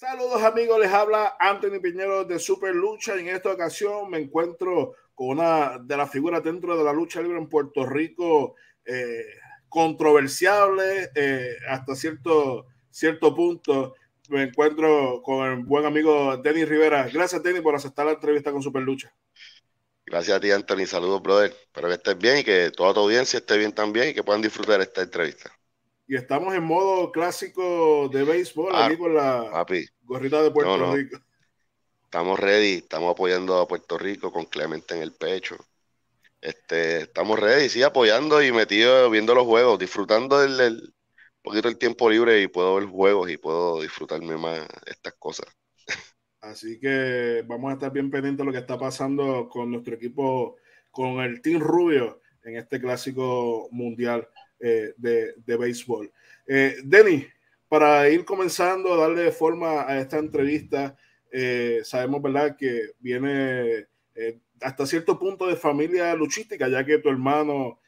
Saludos amigos, les habla Anthony Piñero de Super Lucha. En esta ocasión me encuentro con una de las figuras dentro de la lucha libre en Puerto Rico eh, controversiable eh, hasta cierto, cierto punto. Me encuentro con el buen amigo Denis Rivera. Gracias Denis por aceptar la entrevista con Super Lucha. Gracias a ti Anthony, saludos brother. Espero que estés bien y que toda tu audiencia esté bien también y que puedan disfrutar esta entrevista y estamos en modo clásico de béisbol aquí con la gorrita de Puerto Rico. Estamos ready, estamos apoyando a Puerto Rico con Clemente en el pecho. Este, estamos ready, sí, apoyando y metido viendo los juegos, disfrutando del, poquito el tiempo libre y puedo ver juegos y puedo disfrutarme más estas cosas. Así que vamos a estar bien pendientes de lo que está pasando con nuestro equipo, con el Team Rubio en este clásico mundial. Eh, de, béisbol. Eh, Denny, para ir comenzando a darle forma a esta entrevista, eh, sabemos, ¿verdad?, que viene eh, hasta cierto punto de familia luchística, ya que tu hermano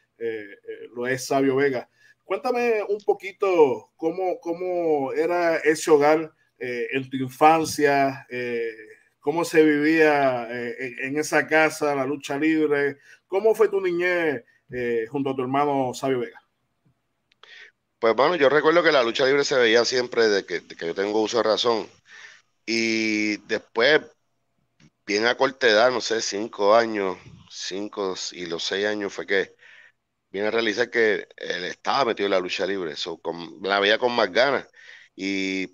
lo es Sabio Vega. Cuéntame un poquito cómo, cómo era ese hogar en tu infancia, cómo se vivía en esa casa, la lucha libre, cómo fue tu niñez junto a tu hermano Sabio Vega. Pues bueno, yo recuerdo que la lucha libre se veía siempre de que, yo tengo uso de razón. Y después, bien a corta edad, no sé, cinco años, cinco y los seis años fue que viene a realizar que él estaba metido en la lucha libre, eso con, la veía con más ganas. Y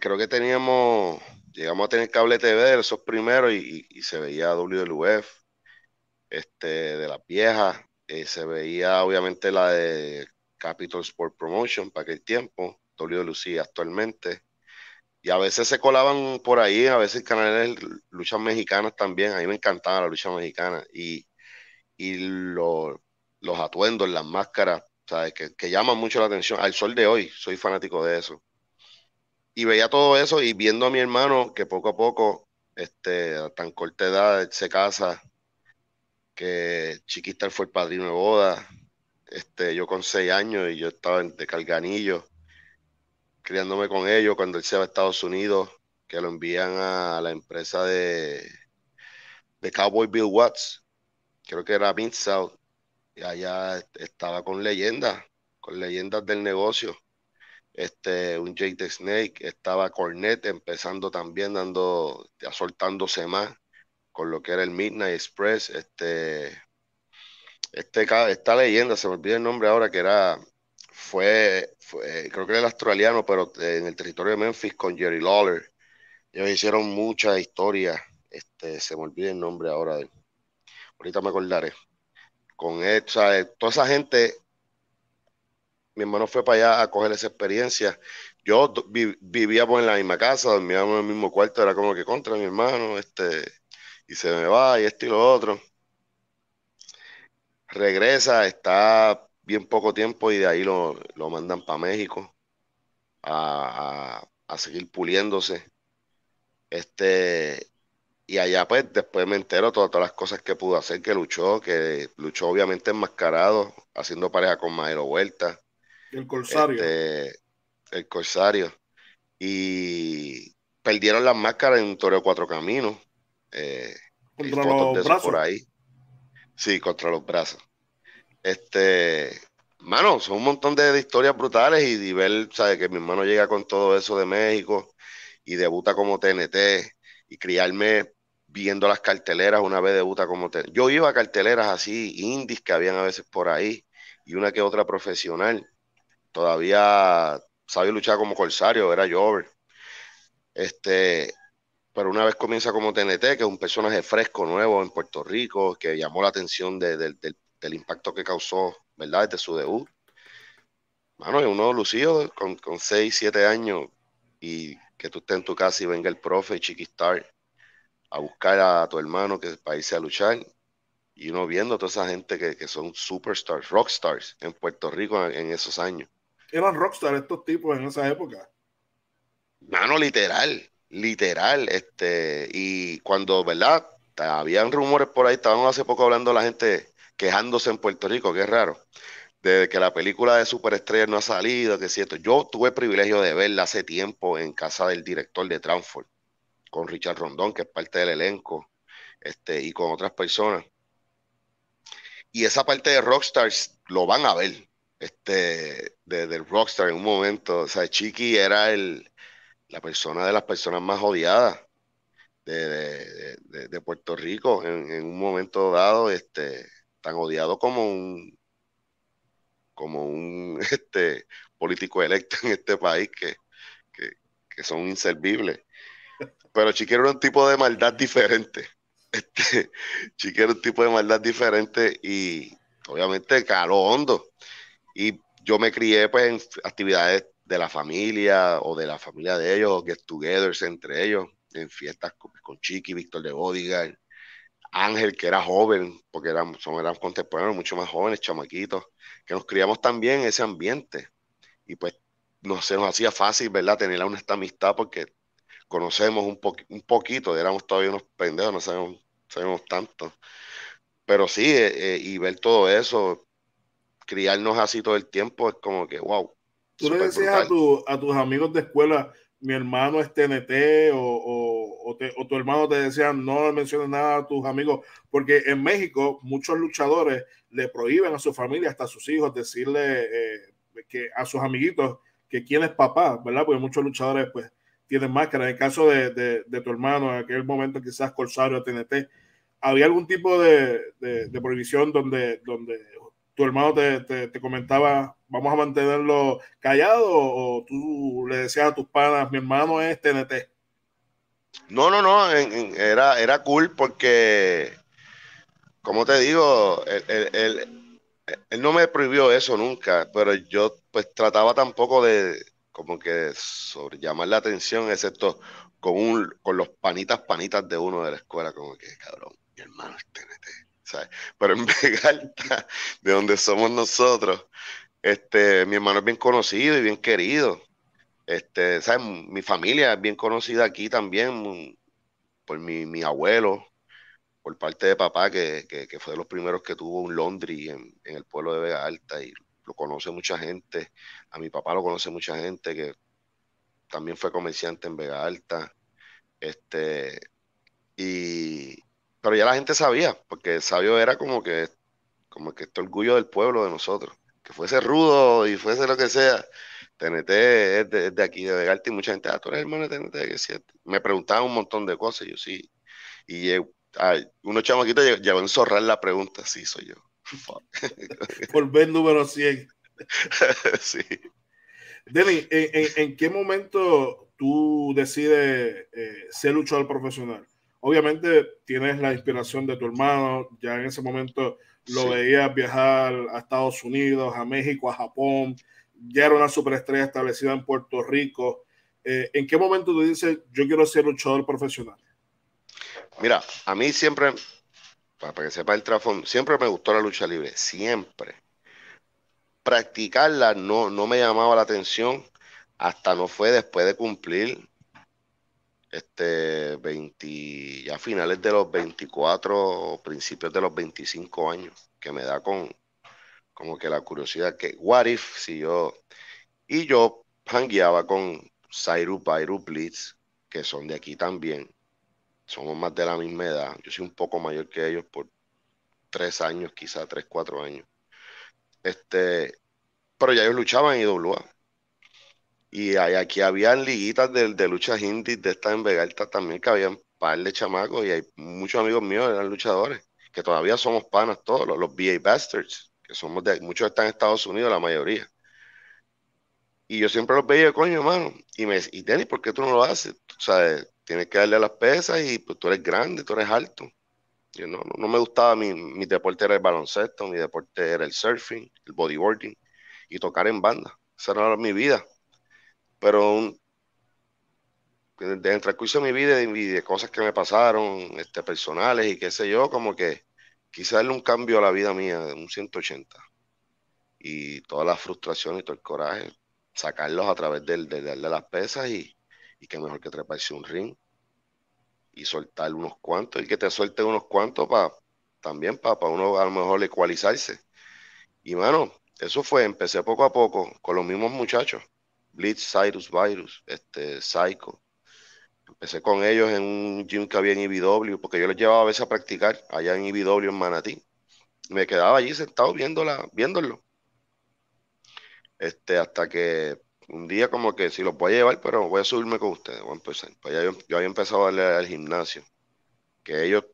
creo que teníamos, llegamos a tener cable TV esos primeros y, se veía WWF, este, de la vieja, eh, se veía obviamente la de Capital Sport Promotion para aquel tiempo, Tolio Lucía actualmente. Y a veces se colaban por ahí, a veces canales luchas mexicanas también. A mí me encantaba la lucha mexicana y, lo, los atuendos, las máscaras, ¿sabes? Que, que llaman mucho la atención. Al sol de hoy, soy fanático de eso. Y veía todo eso y viendo a mi hermano que poco a poco, este, a tan corta edad, se casa, que chiquita fue el padrino de boda, este, yo con seis años y yo estaba de Calganillo, criándome con ellos cuando él se va a Estados Unidos, que lo envían a la empresa de, de Cowboy Bill Watts, creo que era Mid South, y allá estaba con leyendas, con leyendas del negocio. Este, un Jake Snake, estaba Cornet empezando también, dando, soltándose más con lo que era el Midnight Express, este, este, esta leyenda, se me olvida el nombre ahora, que era, fue, eh, creo que era el australiano, pero eh, en el territorio de Memphis con Jerry Lawler. Ellos hicieron mucha historia, este, se me olvida el nombre ahora de Ahorita me acordaré. Con él, e, eh, toda esa gente, mi hermano fue para allá a coger esa experiencia. Yo vivía vivíamos en la misma casa, dormíamos en el mismo cuarto, era como que contra mi hermano, este, y se me va, y esto y lo otro regresa, está bien poco tiempo y de ahí lo, mandan para México a, seguir puliéndose. Este, y allá pues después me entero todas, todas las cosas que pudo hacer, que luchó, que luchó obviamente enmascarado, haciendo pareja con Maero vuelta El Corsario. Este, el Corsario. Y perdieron las máscaras en un cuatro caminos. Eh, por ahí. Sí, contra los brazos. Este, mano, son un montón de historias brutales y, y ver, Que mi hermano llega con todo eso de México y debuta como TNT y criarme viendo las carteleras una vez debuta como TNT. Yo iba a carteleras así, indies que habían a veces por ahí y una que otra profesional. Todavía sabía luchar como corsario, era yo. Este, pero una vez comienza como TNT, que es un personaje fresco, nuevo en Puerto Rico, que llamó la atención del impacto que causó, ¿verdad? de su debut. Mano, es uno lucido con, con 6, 7 años y que tú estés en tu casa y venga el profe Chiquistar, a buscar a, tu hermano que para irse a luchar. Y uno viendo toda esa gente que, son superstars, rockstars en Puerto Rico en, esos años. Eran rockstars estos tipos en esa época. Mano, literal Literal, este, y cuando, ¿verdad? Habían rumores por ahí, estaban hace poco hablando la gente quejándose en Puerto Rico, que es raro, de que la película de Superestrella no ha salido, que es cierto. Yo tuve privilegio de verla hace tiempo en casa del director de Transform, con Richard Rondón, que es parte del elenco, este, y con otras personas. Y esa parte de Rockstars lo van a ver, este, desde el Rockstar en un momento. O sea, Chiqui era el, la persona de las personas más odiadas de, Puerto Rico en, un momento dado, este, tan odiado como un como un este, político electo en este país que, son inservibles. Pero Chiquero era un tipo de maldad diferente. Este, Chiquero era un tipo de maldad diferente y obviamente caló hondo. Y yo me crié pues, en actividades de la familia o de la familia de ellos, o get togethers entre ellos, en fiestas con, Chiqui, Víctor de Bodyguard, Ángel, que era joven, porque eran, contemporáneos, mucho más jóvenes, chamaquitos, que nos criamos también en ese ambiente. Y pues no se nos hacía fácil, ¿verdad?, tener una esta amistad porque conocemos un, un poquito, éramos todavía unos pendejos, no sabemos, sabemos tanto. Pero sí, eh, eh, y ver todo eso, criarnos así todo el tiempo, es como que, wow, Tú le decías a, tus amigos de escuela, mi hermano es TNT, o, tu hermano te decía, no menciones nada a tus amigos, porque en México muchos luchadores le prohíben a su familia, hasta a sus hijos, decirle eh, que a sus amiguitos que quién es papá, ¿verdad? Porque muchos luchadores pues tienen máscara. En el caso de, tu hermano, en aquel momento quizás Corsario TNT, ¿había algún tipo de, prohibición donde, donde tu hermano te, comentaba, vamos a mantenerlo callado o tú le decías a tus panas, mi hermano es TNT? No, no, no, era, era cool porque, como te digo, él, no me prohibió eso nunca, pero yo pues trataba tampoco de como que sobre llamar la atención, excepto con, un, con los panitas, panitas de uno de la escuela, como que, cabrón, mi hermano es TNT pero en Vega Alta, de donde somos nosotros, este, mi hermano es bien conocido y bien querido. Este, ¿sabes? Mi familia es bien conocida aquí también por mi, abuelo, por parte de papá, que, fue de los primeros que tuvo un londri en, en, el pueblo de Vega Alta y lo conoce mucha gente. A mi papá lo conoce mucha gente que también fue comerciante en Vega Alta. Este, y, pero ya la gente sabía, porque Sabio era como que, como que este orgullo del pueblo de nosotros. Que fuese rudo y fuese lo que sea. TNT es de, aquí, de Vegarte, y mucha gente, ah, tú eres hermano de TNT, que es Me preguntaban un montón de cosas, yo sí. Y uno ay, unos chamaquitos llegó a enzorrar la pregunta, sí, soy yo. Volver número 100. sí. Denny, ¿en, qué momento tú decides eh, ser luchador profesional? Obviamente tienes la inspiración de tu hermano, ya en ese momento lo veías viajar a Estados Unidos, a México, a Japón, ya era una superestrella establecida en Puerto Rico. Eh, ¿En qué momento tú dices, yo quiero ser luchador profesional? Mira, a mí siempre, para que sepa el trasfondo, siempre me gustó la lucha libre, siempre. Practicarla no, no me llamaba la atención hasta no fue después de cumplir este 20, ya finales de los 24, principios de los 25 años, que me da con como que la curiosidad que what if si yo y yo hangueaba con Zairu Pairu Blitz, que son de aquí también. Somos más de la misma edad. Yo soy un poco mayor que ellos por tres años, quizás tres, cuatro años. Este, pero ya ellos luchaban y IWA. Y aquí habían liguitas de, de luchas indies de estas en Vegalta también, que habían par de chamacos y hay muchos amigos míos eran luchadores, que todavía somos panas todos, los, los Bastards, que somos de, muchos están en Estados Unidos, la mayoría. Y yo siempre los veía, coño, hermano. Y me decía, y Denny, ¿por qué tú no lo haces? O sea, tienes que darle a las pesas y pues, tú eres grande, tú eres alto. Yo no, no, me gustaba, mi, mi deporte era el baloncesto, mi deporte era el surfing, el bodyboarding y tocar en banda. Esa era mi vida pero un, en el transcurso de mi vida y de cosas que me pasaron, este, personales y qué sé yo, como que quizás darle un cambio a la vida mía de un 180. Y toda las frustración y todo el coraje, sacarlos a través del, de, de, las pesas y, y que mejor que treparse un ring y soltar unos cuantos y que te suelte unos cuantos para también para uno a lo mejor ecualizarse. Y bueno, eso fue, empecé poco a poco con los mismos muchachos Blitz, Cyrus Virus, este, Psycho. Empecé con ellos en un gym que había en IBW, e porque yo los llevaba a veces a practicar allá en IBW e en Manatí. Me quedaba allí sentado viéndola, viéndolo. Este, hasta que un día como que si los voy a llevar, pero voy a subirme con ustedes, voy a empezar. Pues yo, había empezado a darle al gimnasio, que ellos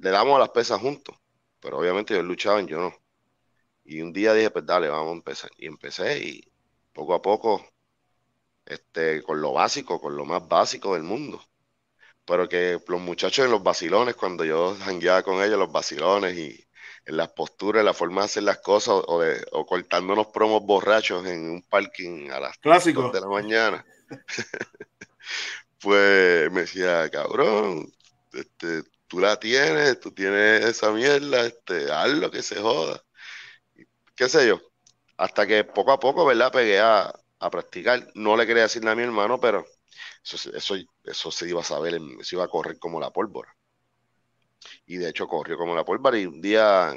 le damos a las pesas juntos, pero obviamente ellos luchaban, yo no. Y un día dije, pues dale, vamos a empezar. Y empecé y poco a poco este, con lo básico, con lo más básico del mundo. Pero que los muchachos en los vacilones, cuando yo jangueaba con ellos, los vacilones y en las posturas, la forma de hacer las cosas, o, cortando unos promos borrachos en un parking a las 3 de la mañana, pues me decía, cabrón, este, tú la tienes, tú tienes esa mierda, este, hazlo que se joda. ¿Qué sé yo? Hasta que poco a poco, ¿verdad? Pegué a, a practicar. No le quería decir nada a mi hermano, pero eso, eso, se iba a saber, se iba a correr como la pólvora. Y de hecho corrió como la pólvora. Y un día,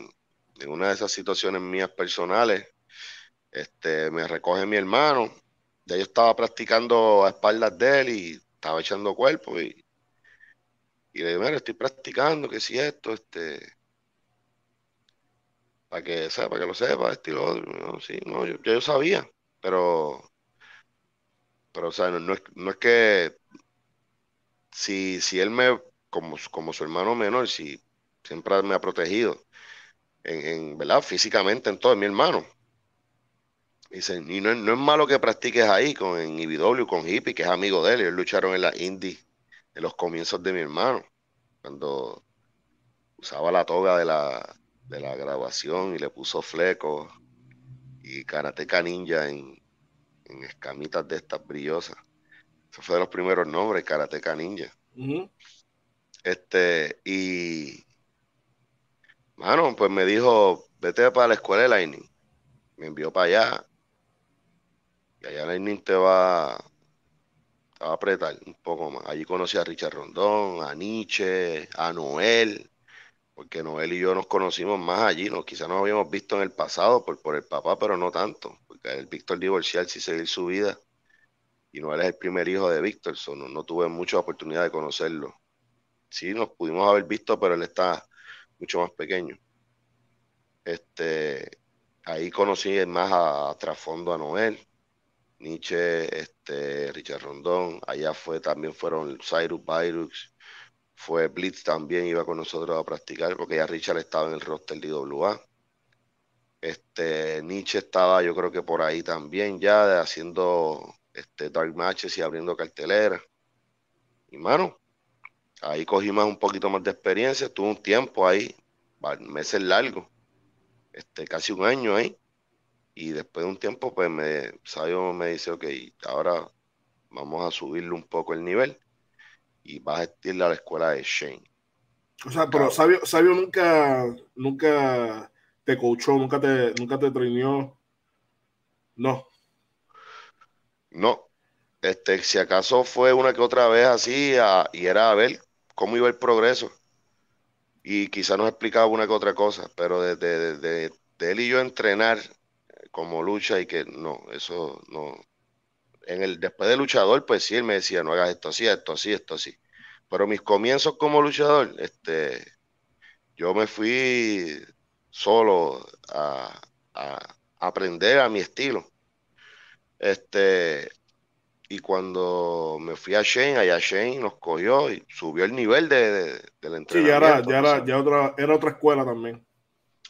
en una de esas situaciones mías personales, este, me recoge mi hermano. Ya yo estaba practicando a espaldas de él y estaba echando cuerpo. Y, y le digo, mira, estoy practicando, que si esto, este, para que, para que lo sepa, este sí, no, yo sabía, pero pero, o sea, no, es, no es, que. Si, si él me. Como, su hermano menor, si siempre me ha protegido. En, ¿Verdad? Físicamente, en todo, mi hermano. Dice, y no, es malo que practiques ahí con en IBW, con Hippie, que es amigo de él. Ellos lucharon en la indie en los comienzos de mi hermano, cuando usaba la toga de la, de la grabación y le puso flecos y karateca ninja en, en escamitas de estas brillosas. Eso fue de los primeros nombres, Karateka Ninja. Este, y. Mano, pues me dijo, vete para la escuela de Lightning. Me envió para allá. Y allá Lightning te va, te va a apretar un poco más. Allí conocí a Richard Rondón, a Nietzsche, a Noel. Porque Noel y yo nos conocimos más allí. No, quizás nos habíamos visto en el pasado por, por el papá, pero no tanto el Víctor divorcial y seguir su vida. Y no es el primer hijo de Víctor, no, tuve mucha oportunidad de conocerlo. Sí, nos pudimos haber visto, pero él está mucho más pequeño. Este, ahí conocí más a, trasfondo a Noel, Nietzsche, este, Richard Rondón. Allá fue, también fueron Cyrus Byrux, fue Blitz también, iba con nosotros a practicar, porque ya Richard estaba en el roster de IWA este, Nietzsche estaba, yo creo que por ahí también ya haciendo este, dark matches y abriendo carteleras Y mano, ahí cogí más un poquito más de experiencia. Estuve un tiempo ahí, meses largos, este, casi un año ahí. Y después de un tiempo, pues me, Sabio me dice, ok, ahora vamos a subirle un poco el nivel y vas a ir a la escuela de Shane. O sea, pero Sabio, Sabio nunca, nunca te coachó, nunca te, nunca te No. No. Este, si acaso fue una que otra vez así, y era a ver cómo iba el progreso. Y quizá nos explicaba una que otra cosa, pero desde de, él y yo entrenar como lucha y que no, eso no. En el, después de luchador, pues sí, él me decía, no hagas esto así, esto así, esto así. Pero mis comienzos como luchador, este, yo me fui solo a, aprender a mi estilo. Este, y cuando me fui a Shane, allá Shane nos cogió y subió el nivel de, la del entrenamiento. Sí, ya, era, ya, era, ya otra, era otra escuela también.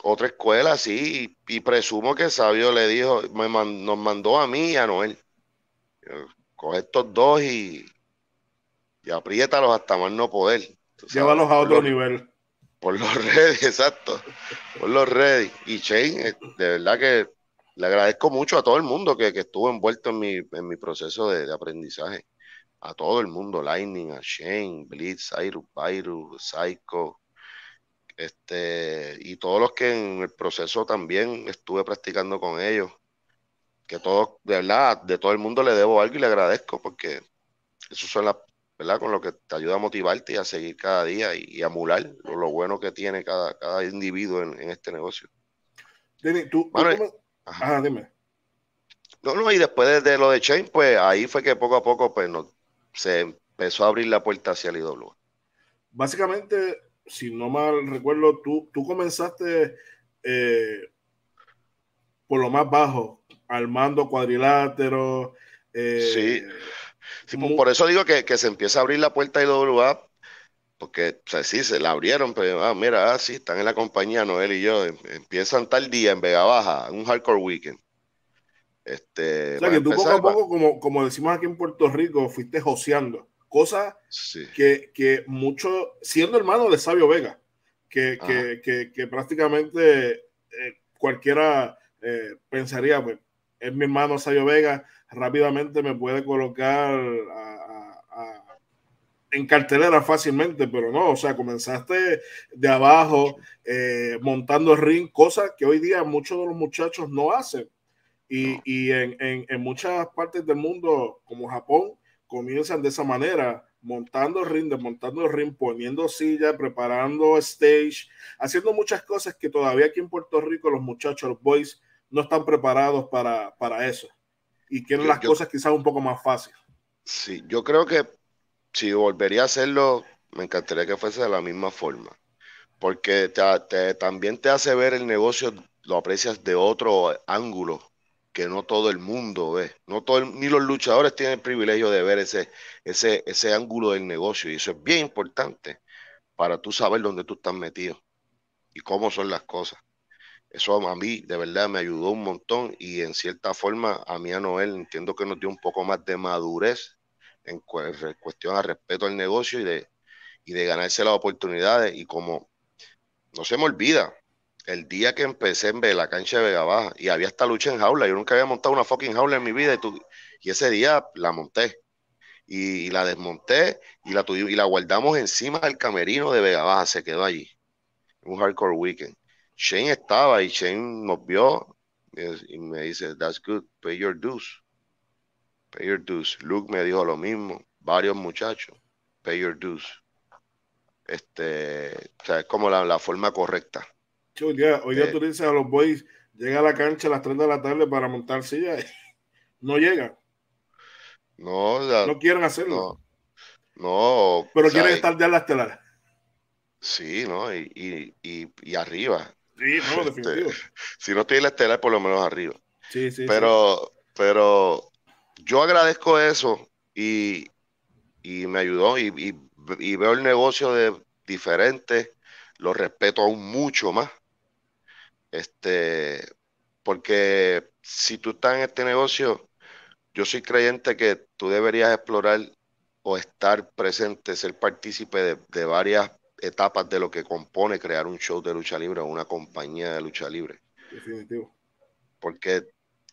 Otra escuela, sí, y, presumo que Sabio le dijo, me nos mandó a mí y a Noel. Coge estos dos y, apriétalos hasta más no poder. Llévalos a otro nivel por los redes exacto. Por los ready. Y Shane, eh, de verdad que le agradezco mucho a todo el mundo que, estuvo envuelto en mi, en mi proceso de, aprendizaje. A todo el mundo, Lightning, a Shane, Blitz, Cyrus, Pyru Psycho, este, y todos los que en el proceso también estuve practicando con ellos. Que todos, de verdad, de todo el mundo le debo algo y le agradezco porque eso son las, ¿verdad? Con lo que te ayuda a motivarte y a seguir cada día y, a mular lo, bueno que tiene cada, individuo en, este negocio. Dime, tú, ajá. dime. No, no, y después de, lo de Chain, pues ahí fue que poco a poco pues, se empezó a abrir la puerta hacia el IW. Básicamente, si no mal recuerdo, tú, tú comenzaste eh, por lo más bajo, armando cuadrilátero. Eh, sí por eso digo que, que, se empieza a abrir la puerta de WAP porque o sí, se la abrieron, pero ah, mira, ah, sí, están en la compañía Noel y yo, em, empiezan tal día en Vega Baja, un Hardcore Weekend. Este, o sea, que tú poco a poco, como, como decimos aquí en Puerto Rico, fuiste joseando. Cosa que, que mucho, siendo hermano de Sabio Vega, que, que, que, prácticamente eh, cualquiera eh, pensaría, pues, es mi hermano Sabio Vega, rápidamente me puede colocar en cartelera fácilmente, pero no, o sea, comenzaste de abajo eh, montando ring, cosas que hoy día muchos de los muchachos no hacen. Y, en, muchas partes del mundo, como Japón, comienzan de esa manera, montando ring, desmontando el ring, poniendo silla, preparando stage, haciendo muchas cosas que todavía aquí en Puerto Rico los muchachos, los boys, no están preparados para eso y quiero las cosas quizás un poco más fáciles. Sí, yo creo que si volvería a hacerlo, me encantaría que fuese de la misma forma. Porque también te hace ver el negocio, lo aprecias de otro ángulo que no todo el mundo ve. No ni los luchadores tienen el privilegio de ver ese, ese, ese ángulo del negocio. Y eso es bien importante para tú saber dónde tú estás metido y cómo son las cosas. Eso a mí de verdad me ayudó un montón y en cierta forma a mí a Noel entiendo que nos dio un poco más de madurez en, cuestión al respeto al negocio y de, y de ganarse las oportunidades. Y como no se me olvida, el día que empecé en la cancha de Vega Baja y había esta lucha en jaula, yo nunca había montado una fucking jaula en mi vida y, y ese día la monté y, la desmonté y la, y la guardamos encima del camerino de Vega Baja, se quedó allí, un hardcore weekend. Shane estaba y Shane nos vio y me dice, that's good, pay your dues. Pay your dues. Luke me dijo lo mismo, varios muchachos, pay your dues. Este, o sea, es como la, forma correcta. Hoy día, hoy eh, tú dices a los boys, llega a la cancha a las 3 de la tarde para montar silla. No llega No, no quieren hacerlo. No, pero quieren estar ya las telas. Sí, ¿no? y, y, y, arriba. Este, si no estoy en la es por lo menos arriba. Pero, pero yo agradezco eso y, me ayudó y, y, y, veo el negocio de diferente, lo respeto aún mucho más. Este, porque si tú estás en este negocio, yo soy creyente que tú deberías explorar o estar presente, ser partícipe de varias etapas de lo que compone crear un show de lucha libre o una compañía de lucha libre. Definitivo. Porque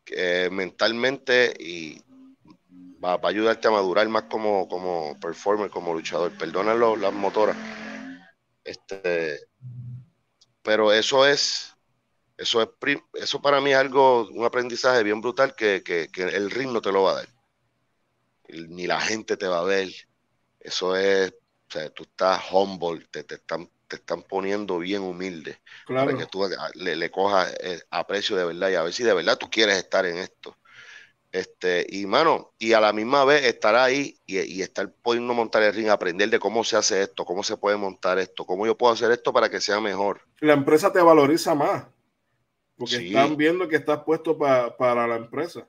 eh, mentalmente y va, a ayudarte a madurar más como, como performer, como luchador. Perdónalo las motoras. Este, pero eso es, eso es, eso para mí es algo, un aprendizaje bien brutal que el ritmo te lo va a dar. Ni la gente te va a ver. Eso es o sea, tú estás humble, te, están, te están poniendo bien humilde claro. para que tú ah, le, cojas eh, a precio de verdad y a ver si de verdad tú quieres estar en esto. Este, y mano, y a la misma vez estar ahí y, y, estar podiendo montar el ring, aprender de cómo se hace esto, cómo se puede montar esto, cómo yo puedo hacer esto para que sea mejor. La empresa te valoriza más, porque están viendo que estás puesto para la empresa.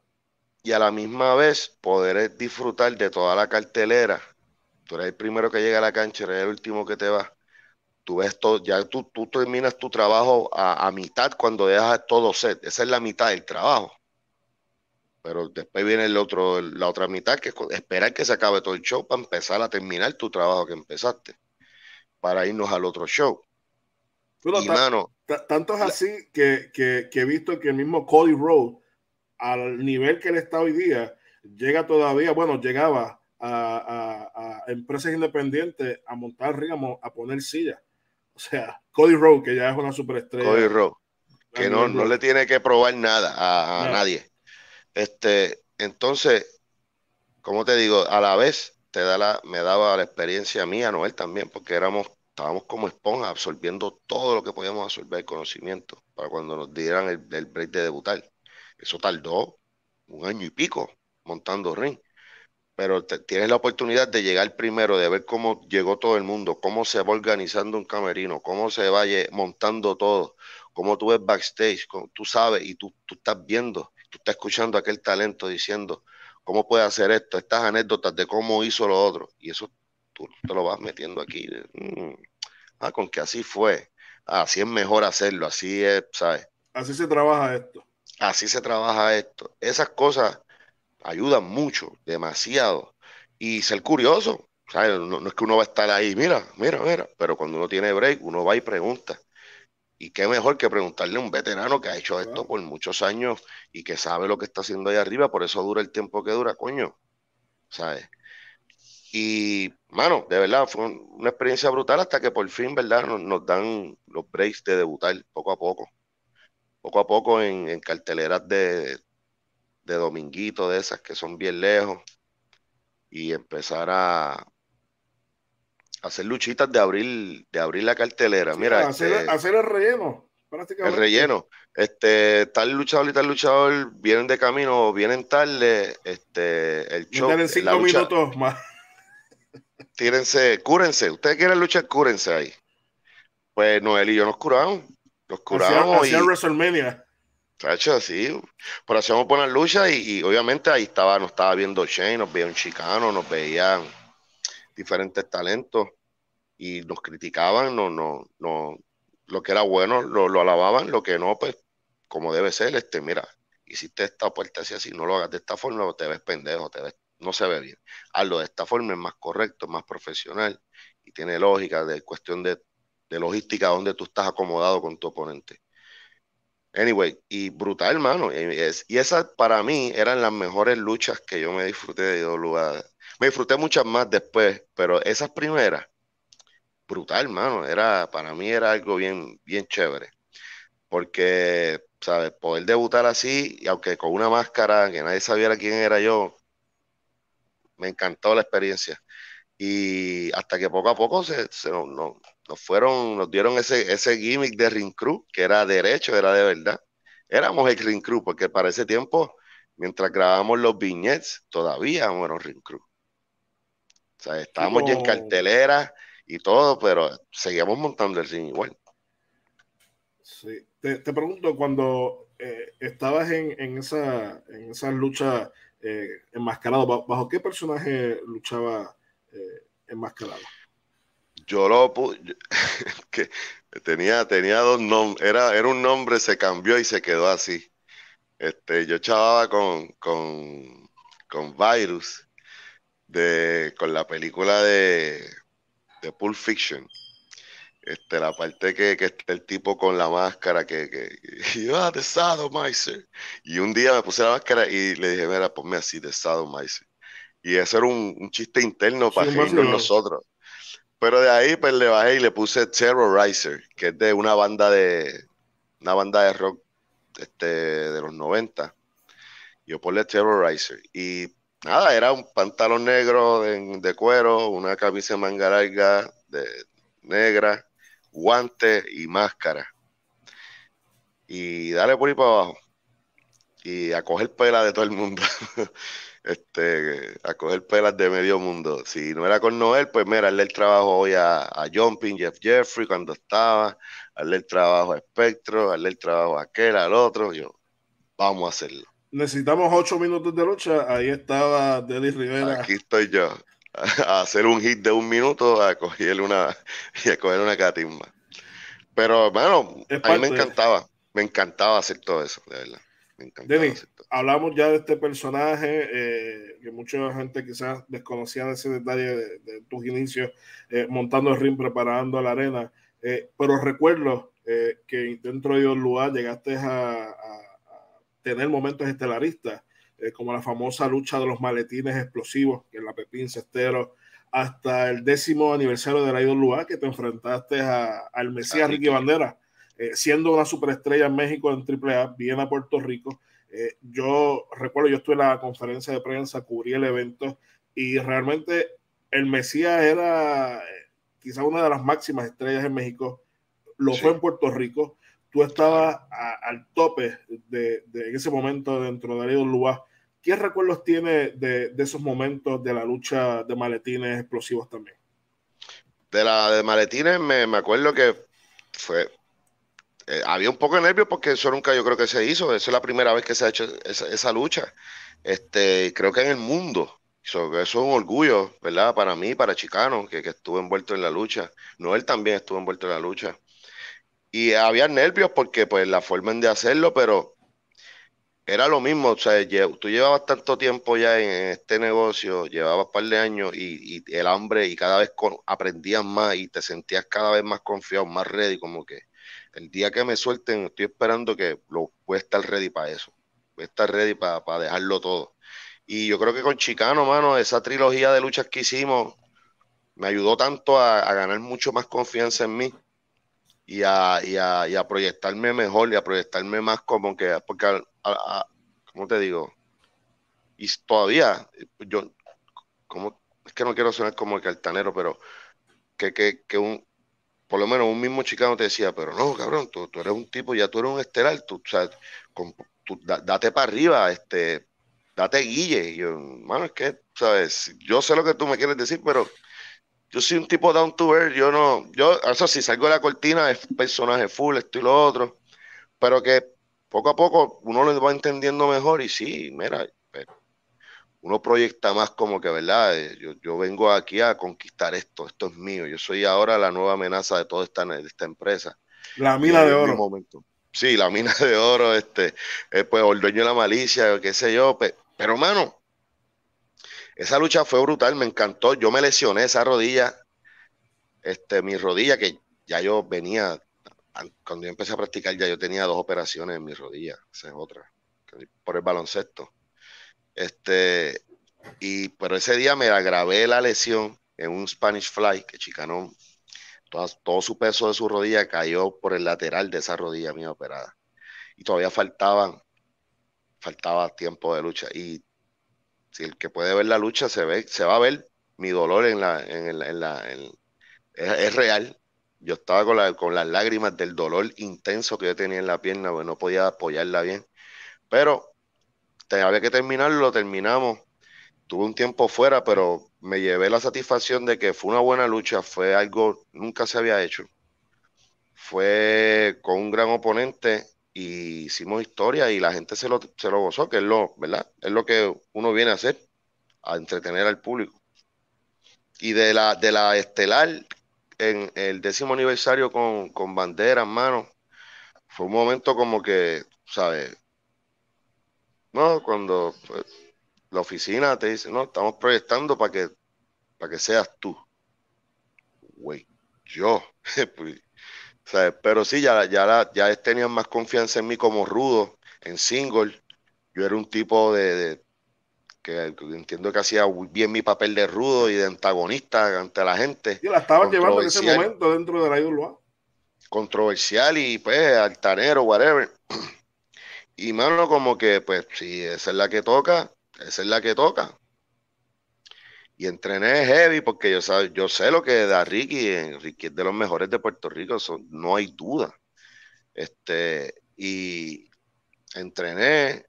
Y a la misma vez poder disfrutar de toda la cartelera Tú eres el primero que llega a la cancha, eres el último que te va. Tú ves todo, ya tú, tú terminas tu trabajo a, a, mitad cuando dejas todo set. Esa es la mitad del trabajo. Pero después viene el otro, la otra mitad, que es esperar que se acabe todo el show para empezar a terminar tu trabajo que empezaste, para irnos al otro show. tanto es así que, que, que, he visto que el mismo Cody Rhodes, al nivel que él está hoy día, llega todavía, bueno, llegaba a, empresas independientes a montar ring, a, poner sillas. O sea, Cody Rowe, que ya es una superestrella. Cody que no, no le tiene que probar nada a, nadie. Este, entonces, como te digo, a la vez te da la, me daba la experiencia mía, Noel también, porque éramos, estábamos como esponja absorbiendo todo lo que podíamos absorber conocimiento para cuando nos dieran el, el break de debutar. Eso tardó un año y pico montando ring pero tienes la oportunidad de llegar primero, de ver cómo llegó todo el mundo, cómo se va organizando un camerino, cómo se va montando todo, cómo tú ves backstage, tú sabes y tú, estás viendo, tú estás escuchando aquel talento diciendo cómo puede hacer esto, estas anécdotas de cómo hizo lo otro, y eso tú te lo vas metiendo aquí. Mm, ah, con que así fue, así es mejor hacerlo, así es, ¿sabes? Así se trabaja esto. Así se trabaja esto. Esas cosas ayudan mucho, demasiado. Y ser curioso, ¿sabes? No, es que uno va a estar ahí, mira, mira, mira, pero cuando uno tiene break, uno va y pregunta. Y qué mejor que preguntarle a un veterano que ha hecho esto por muchos años y que sabe lo que está haciendo ahí arriba, por eso dura el tiempo que dura, coño. ¿Sabes? Y, mano, de verdad, fue una experiencia brutal hasta que por fin, ¿verdad? Nos, dan los breaks de debutar poco a poco. Poco a poco en, en carteleras de, de dominguito, de esas que son bien lejos, y empezar a hacer luchitas de abrir, de abrir la cartelera. Mira, este, hacer, el relleno. El relleno. Este, tal luchador y tal luchador vienen de camino, vienen tarde. Este, el Tienen cinco minutos más. Tírense, cúrense. Ustedes quieren luchar, cúrense ahí. Pues Noel y yo nos curamos. Nos curamos. Hacia, WrestleMania. Chacho, sí. Pero hacíamos buenas luchas y, obviamente ahí estaba, nos estaba viendo Shane, nos veía un chicano, nos veían diferentes talentos y nos criticaban, no, no, no, lo que era bueno lo, alababan, lo que no, pues como debe ser, este, mira, hiciste esta puerta así, así, no lo hagas de esta forma, te ves pendejo, te ves, no se ve bien. Hazlo de esta forma, es más correcto, es más profesional y tiene lógica de cuestión de, de logística, donde tú estás acomodado con tu oponente. Anyway, y brutal, hermano. Y, esas para mí eran las mejores luchas que yo me disfruté de lugares. Me disfruté muchas más después, pero esas primeras, brutal, mano. Era, para mí era algo bien, bien chévere. Porque, ¿sabes? Poder debutar así, y aunque con una máscara, que nadie sabiera quién era yo, me encantó la experiencia. Y hasta que poco a poco se, se no, nos fueron, nos dieron ese, ese gimmick de Ring Crew, que era derecho, era de verdad. Éramos el Ring Crew, porque para ese tiempo, mientras grabábamos los vignettes, todavía no éramos Ring Crew. O sea, estábamos ya en cartelera y todo, pero seguíamos montando el ring igual. Sí. Te, pregunto, cuando eh, estabas en, esa, en lucha eh, enmascarado, ¿bajo qué personaje luchaba eh, enmascarado? yo que tenía, tenía dos nombres, era, era un nombre, se cambió y se quedó así. Este, yo chavaba con, con, Virus, de, con la película de, de Pulp Fiction. Este, la parte que, el tipo con la máscara que, que, ah, de Y un día me puse la máscara y le dije, mira, ponme así de Sadomizer. Y eso era un, chiste interno para nosotros. Pero de ahí pues le bajé y le puse Terrorizer, que es de una banda de una banda de rock este, de los 90. Yo ponle Terrorizer. Y nada, era un pantalón negro de, cuero, una camisa de de, negra, guantes y máscara. Y dale por ahí para abajo. Y a coger pela de todo el mundo. este, a coger pelas de medio mundo. Si no era con Noel, pues mira, hazle el trabajo hoy a, a Jumping, Jeff Jeffrey cuando estaba, hazle el trabajo a Spectro, hazle el trabajo a aquel, al otro, yo, vamos a hacerlo. Necesitamos ocho minutos de lucha, ahí estaba Dennis Rivera. Aquí estoy yo, a hacer un hit de un minuto, a coger una, y a coger una catimba. Pero, bueno, a mí me encantaba, me encantaba hacer todo eso, de verdad. Me encantaba hablamos ya de este personaje, eh, que mucha gente quizás desconocía ese detalle de, tus inicios eh, montando el ring, preparando la arena, eh, pero recuerdo que dentro de lugar llegaste a, tener momentos estelaristas, como la famosa lucha de los maletines explosivos, que en la Pepín Cestero, hasta el décimo aniversario de la lugar que te enfrentaste a, al Mesías Ricky Bandera, siendo una superestrella en México en A bien a Puerto Rico. Eh, yo recuerdo, yo estuve en la conferencia de prensa, cubrí el evento y realmente el Mesías era eh, quizá una de las máximas estrellas en México, lo fue en Puerto Rico, tú estabas al tope de, en ese momento dentro de Darío Lua. ¿Qué recuerdos tiene de, esos momentos de la lucha de maletines explosivos también? De la de maletines me, me acuerdo que fue, eh, había un poco de nervios porque eso nunca yo creo que se hizo. Esa es la primera vez que se ha hecho esa, lucha. Este, creo que en el mundo. eso es un orgullo, ¿verdad? Para mí, para Chicano, que, que estuvo envuelto en la lucha. Noel también estuvo envuelto en la lucha. Y había nervios porque, pues, la forma de hacerlo, pero era lo mismo. O sea, tú llevabas tanto tiempo ya en este negocio, llevabas un par de años y, y el hambre, y cada vez aprendías más y te sentías cada vez más confiado, más ready, como que el día que me suelten, estoy esperando que lo, voy a estar ready para eso. Voy a estar ready para, dejarlo todo. Y yo creo que con Chicano, mano, esa trilogía de luchas que hicimos me ayudó tanto a, ganar mucho más confianza en mí y a, proyectarme mejor y a proyectarme más como que, ¿cómo te digo? Y todavía, yo, como, es que no quiero sonar como el cartanero, pero que un, por lo menos un mismo chicano te decía, pero no, cabrón, tú, eres un tipo, ya tú eres un estelar, tú, o sea, date para arriba, este, date guille. Y yo, mano, es que, ¿sabes? Yo sé lo que tú me quieres decir, pero yo soy un tipo down to earth, yo no, yo, eso si salgo de la cortina, es personaje full, esto y lo otro, pero que poco a poco uno lo va entendiendo mejor y sí, mira, uno proyecta más como que, ¿verdad? Eh, yo, vengo aquí a conquistar esto, esto es mío, yo soy ahora la nueva amenaza de toda esta, esta empresa. La mina de oro. Momento. Sí, la mina de oro, este, eh, pues, el dueño de la malicia, qué sé yo, pero mano, esa lucha fue brutal, me encantó, yo me lesioné esa rodilla, este, mi rodilla, que ya yo venía, cuando yo empecé a practicar ya yo tenía dos operaciones en mi rodilla, esa es otra, por el baloncesto este, y, pero ese día me agravé la lesión en un Spanish Fly que Chicano, todo, todo, su peso de su rodilla cayó por el lateral de esa rodilla mía operada. Y todavía faltaban, faltaba tiempo de lucha. Y si el que puede ver la lucha se ve, se va a ver mi dolor en la, en en la es, real. Yo estaba con, con las lágrimas del dolor intenso que yo tenía en la pierna, porque no podía apoyarla bien. Pero este, había que terminarlo, lo terminamos. Tuve un tiempo fuera, pero me llevé la satisfacción de que fue una buena lucha, fue algo nunca se había hecho. Fue con un gran oponente y hicimos historia y la gente se lo, gozó, que es lo, ¿verdad? Es lo que uno viene a hacer, a entretener al público. Y de la, de la estelar en el décimo aniversario con, con bandera en fue un momento como que, ¿sabes? No, cuando pues, la oficina te dice, no, estamos proyectando para que, para que seas tú. Güey, yo. Pues, pero sí, ya, ya, ya tenían más confianza en mí como rudo, en single. Yo era un tipo de, que entiendo que hacía bien mi papel de rudo y de antagonista ante la gente. Y la estaban llevando en ese momento dentro de la IWA. Controversial y pues altanero, whatever. Y mano, como que, pues, si esa es la que toca, esa es la que toca. Y entrené heavy porque yo, yo sé lo que da Ricky. Ricky es de los mejores de Puerto Rico, no hay duda. Este, y entrené,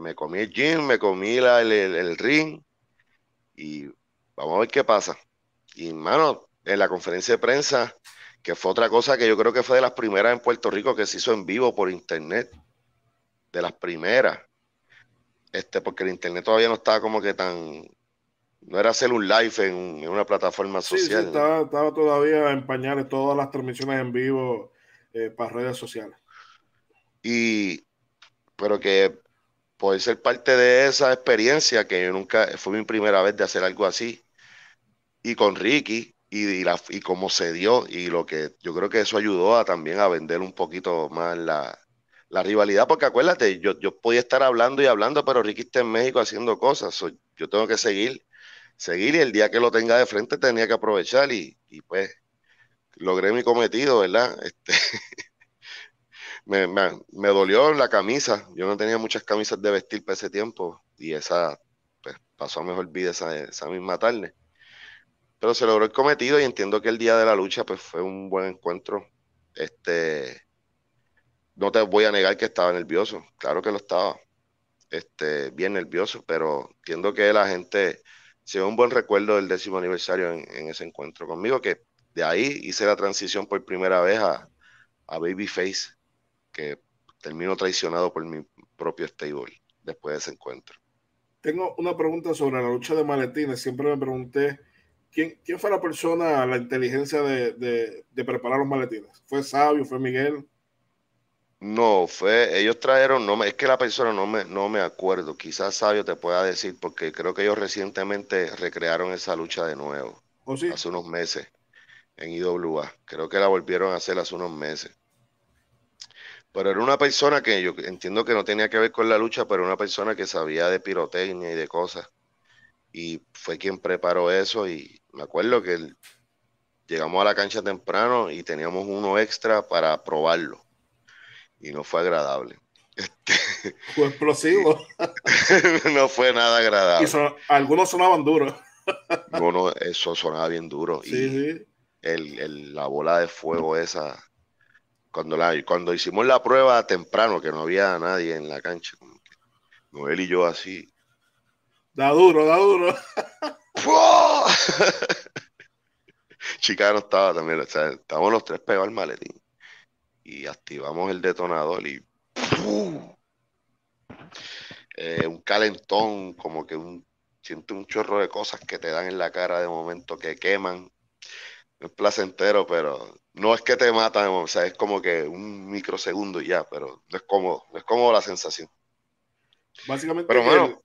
me comí el gym, me comí el, el, ring y vamos a ver qué pasa. Y mano, en la conferencia de prensa, que fue otra cosa que yo creo que fue de las primeras en Puerto Rico que se hizo en vivo por internet, de las primeras, este, porque el internet todavía no estaba como que tan, no era hacer un live en, una plataforma social. Sí, sí, estaba, todavía en todas las transmisiones en vivo eh, para redes sociales. Y, pero que poder ser parte de esa experiencia, que yo nunca, fue mi primera vez de hacer algo así, y con Ricky, y, y, la, y cómo se dio, y lo que yo creo que eso ayudó a, también a vender un poquito más la, la rivalidad, porque acuérdate, yo, yo podía estar hablando y hablando, pero Ricky está en México haciendo cosas. yo tengo que seguir, seguir y el día que lo tenga de frente tenía que aprovechar y, pues logré mi cometido, ¿verdad? Este, me, dolió la camisa. Yo no tenía muchas camisas de vestir para ese tiempo y esa pues, pasó a mejor vida esa, esa misma tarde. Pero se logró el cometido y entiendo que el día de la lucha pues fue un buen encuentro. Este, no te voy a negar que estaba nervioso, claro que lo estaba, este, bien nervioso, pero entiendo que la gente se ve un buen recuerdo del décimo aniversario en, ese encuentro conmigo, que de ahí hice la transición por primera vez a, Babyface, que termino traicionado por mi propio stable después de ese encuentro. Tengo una pregunta sobre la lucha de maletines. Siempre me pregunté quién, quién fue la persona, la inteligencia de, de preparar los maletines. ¿Fue Sabio? ¿Fue Miguel? No, fue, ellos trajeron, no es que la persona no me, no me acuerdo, quizás Sabio te pueda decir, porque creo que ellos recientemente recrearon esa lucha de nuevo, oh, hace unos meses, en IWA, creo que la volvieron a hacer hace unos meses. Pero era una persona que yo entiendo que no tenía que ver con la lucha, pero una persona que sabía de pirotecnia y de cosas, y fue quien preparó eso, y me acuerdo que llegamos a la cancha temprano y teníamos uno extra para probarlo y no fue agradable. Este, fue explosivo. no fue nada agradable. algunos sonaban duros. no, eso sonaba bien duro. y la bola de fuego esa, cuando, la, cuando hicimos la prueba temprano, que no había nadie en la cancha, Noel y yo así. Da duro, da duro. Chicano estaba también, estábamos los tres pegados al maletín y activamos el detonador y eh, un calentón, como que un siento un chorro de cosas que te dan en la cara de momento que queman. es placentero, pero no es que te mata o sea, es como que un microsegundo y ya, pero no es cómodo, es cómodo la sensación. Básicamente, pero bueno,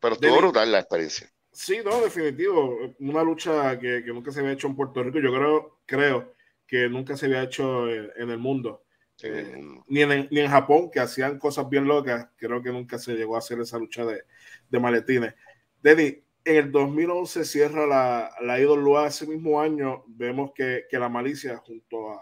pero estuvo brutal la experiencia. Sí, no, definitivo, una lucha que, que nunca se había hecho en Puerto Rico, yo creo, creo que nunca se había hecho en, el mundo. Eh, ni, en, ni, en, Japón, que hacían cosas bien locas, creo que nunca se llegó a hacer esa lucha de, de maletines. Denny, en el 2011 cierra la, la IWA, ese mismo año vemos que, que la malicia junto a,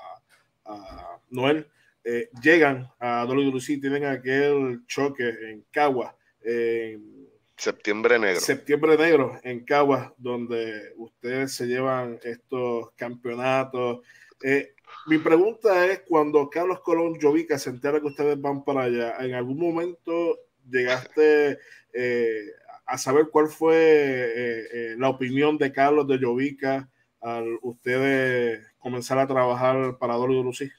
a Noel eh, llegan a y e. tienen aquel choque en Cagua. en Septiembre Negro. Septiembre Negro en Cagua donde ustedes se llevan estos campeonatos, eh, mi pregunta es, cuando Carlos Colón Llovica se entera que ustedes van para allá, ¿en algún momento llegaste eh, a saber cuál fue eh, la opinión de Carlos de Llovica al ustedes comenzar a trabajar para de Lucía?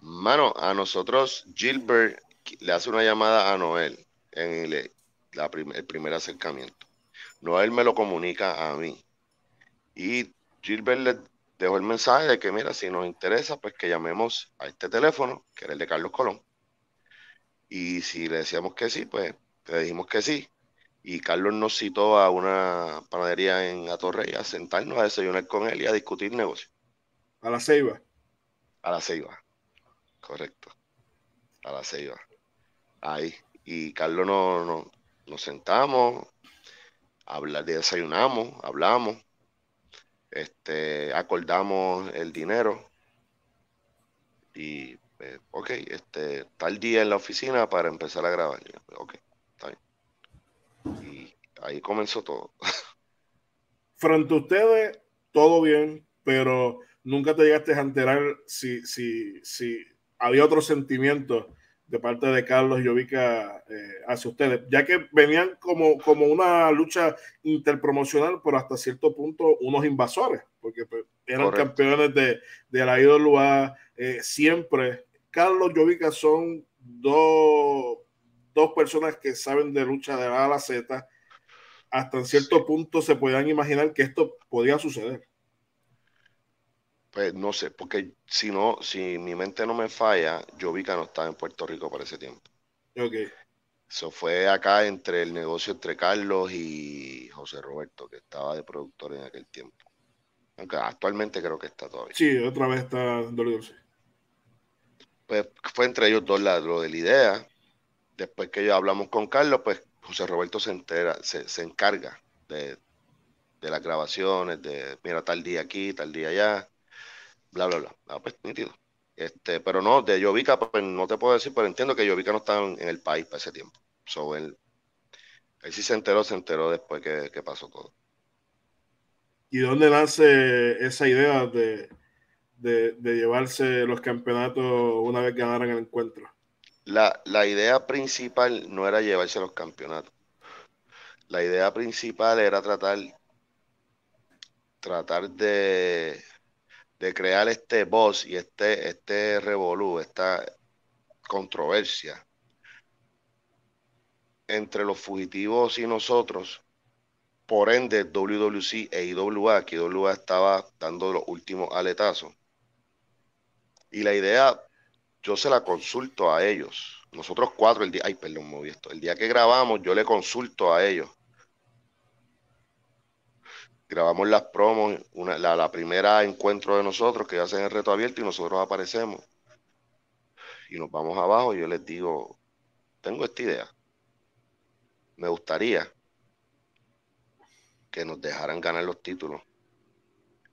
Mano, a nosotros Gilbert le hace una llamada a Noel en el, el primer acercamiento. Noel me lo comunica a mí. Y Gilbert le dejó el mensaje de que, mira, si nos interesa, pues que llamemos a este teléfono, que era el de Carlos Colón. Y si le decíamos que sí, pues le dijimos que sí. Y Carlos nos citó a una panadería en Atorrey a sentarnos a desayunar con él y a discutir negocios. A la ceiba. A la ceiba, correcto. A la ceiba. Ahí. Y Carlos no, no, nos sentamos, desayunamos, hablamos este, acordamos el dinero y, eh, ok, este, tal día en la oficina para empezar a grabar. Y ahí comenzó todo. Frente a ustedes, todo bien, pero nunca te llegaste a enterar si, si, si había otro sentimiento de parte de Carlos Llovica eh, hacia ustedes, ya que venían como, como una lucha interpromocional, pero hasta cierto punto unos invasores, porque pues, eran campeones de, la IWA eh, siempre. Carlos Llovica son dos, personas que saben de lucha de A a la Z. Hasta cierto punto se podían imaginar que esto podía suceder. Pues no sé, porque si no, si mi mente no me falla, yo vi que no estaba en Puerto Rico para ese tiempo. Ok. Eso fue acá entre el negocio entre Carlos y José Roberto, que estaba de productor en aquel tiempo. Aunque actualmente creo que está todavía. Sí, otra vez está Dolores. Pues fue entre ellos dos lo de la idea. Después que ya hablamos con Carlos, pues José Roberto se entera, se, encarga de, de las grabaciones, de mira tal día aquí, tal día allá bla, bla, bla. Ah, pues Este, pero no, de Jovica, pues, no te puedo decir, pero entiendo que Yovica no estaba en, el país para ese tiempo. So, él, él, sí se enteró, se enteró después que, pasó todo. ¿Y dónde nace esa idea de, de, llevarse los campeonatos una vez ganaran el encuentro? La, la idea principal no era llevarse los campeonatos. La idea principal era tratar, tratar de de crear este boss y este, este revolú, esta controversia entre los fugitivos y nosotros. Por ende, WWC e IWA, que IWA estaba dando los últimos aletazos. Y la idea, yo se la consulto a ellos. Nosotros cuatro, el día, ay, perdón, El día que grabamos, yo le consulto a ellos grabamos las promos, la, primera encuentro de nosotros que hacen el reto abierto y nosotros aparecemos. Y nos vamos abajo y yo les digo, tengo esta idea. Me gustaría que nos dejaran ganar los títulos.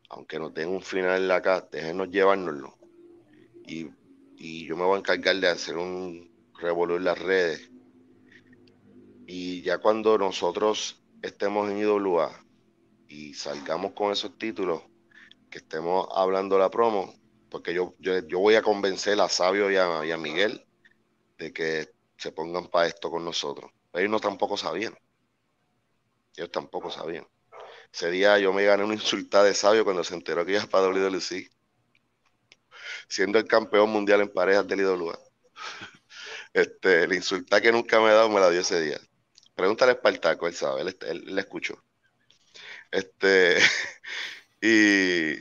Aunque nos den un final en la casa, déjenos llevárnoslo. Y, yo me voy a encargar de hacer un revolver las redes. Y ya cuando nosotros estemos en IWA, y salgamos con esos títulos, que estemos hablando la promo, porque yo, yo, voy a convencer a Sabio y a, Miguel de que se pongan para esto con nosotros. Ellos no tampoco sabían. Ellos tampoco sabían. Ese día yo me gané un insulta de Sabio cuando se enteró que iba para WLC, siendo el campeón mundial en parejas del IWA. Este, el que nunca me ha dado me la dio ese día. Pregúntale a Espartaco, él sabe, él, le escuchó. Este, y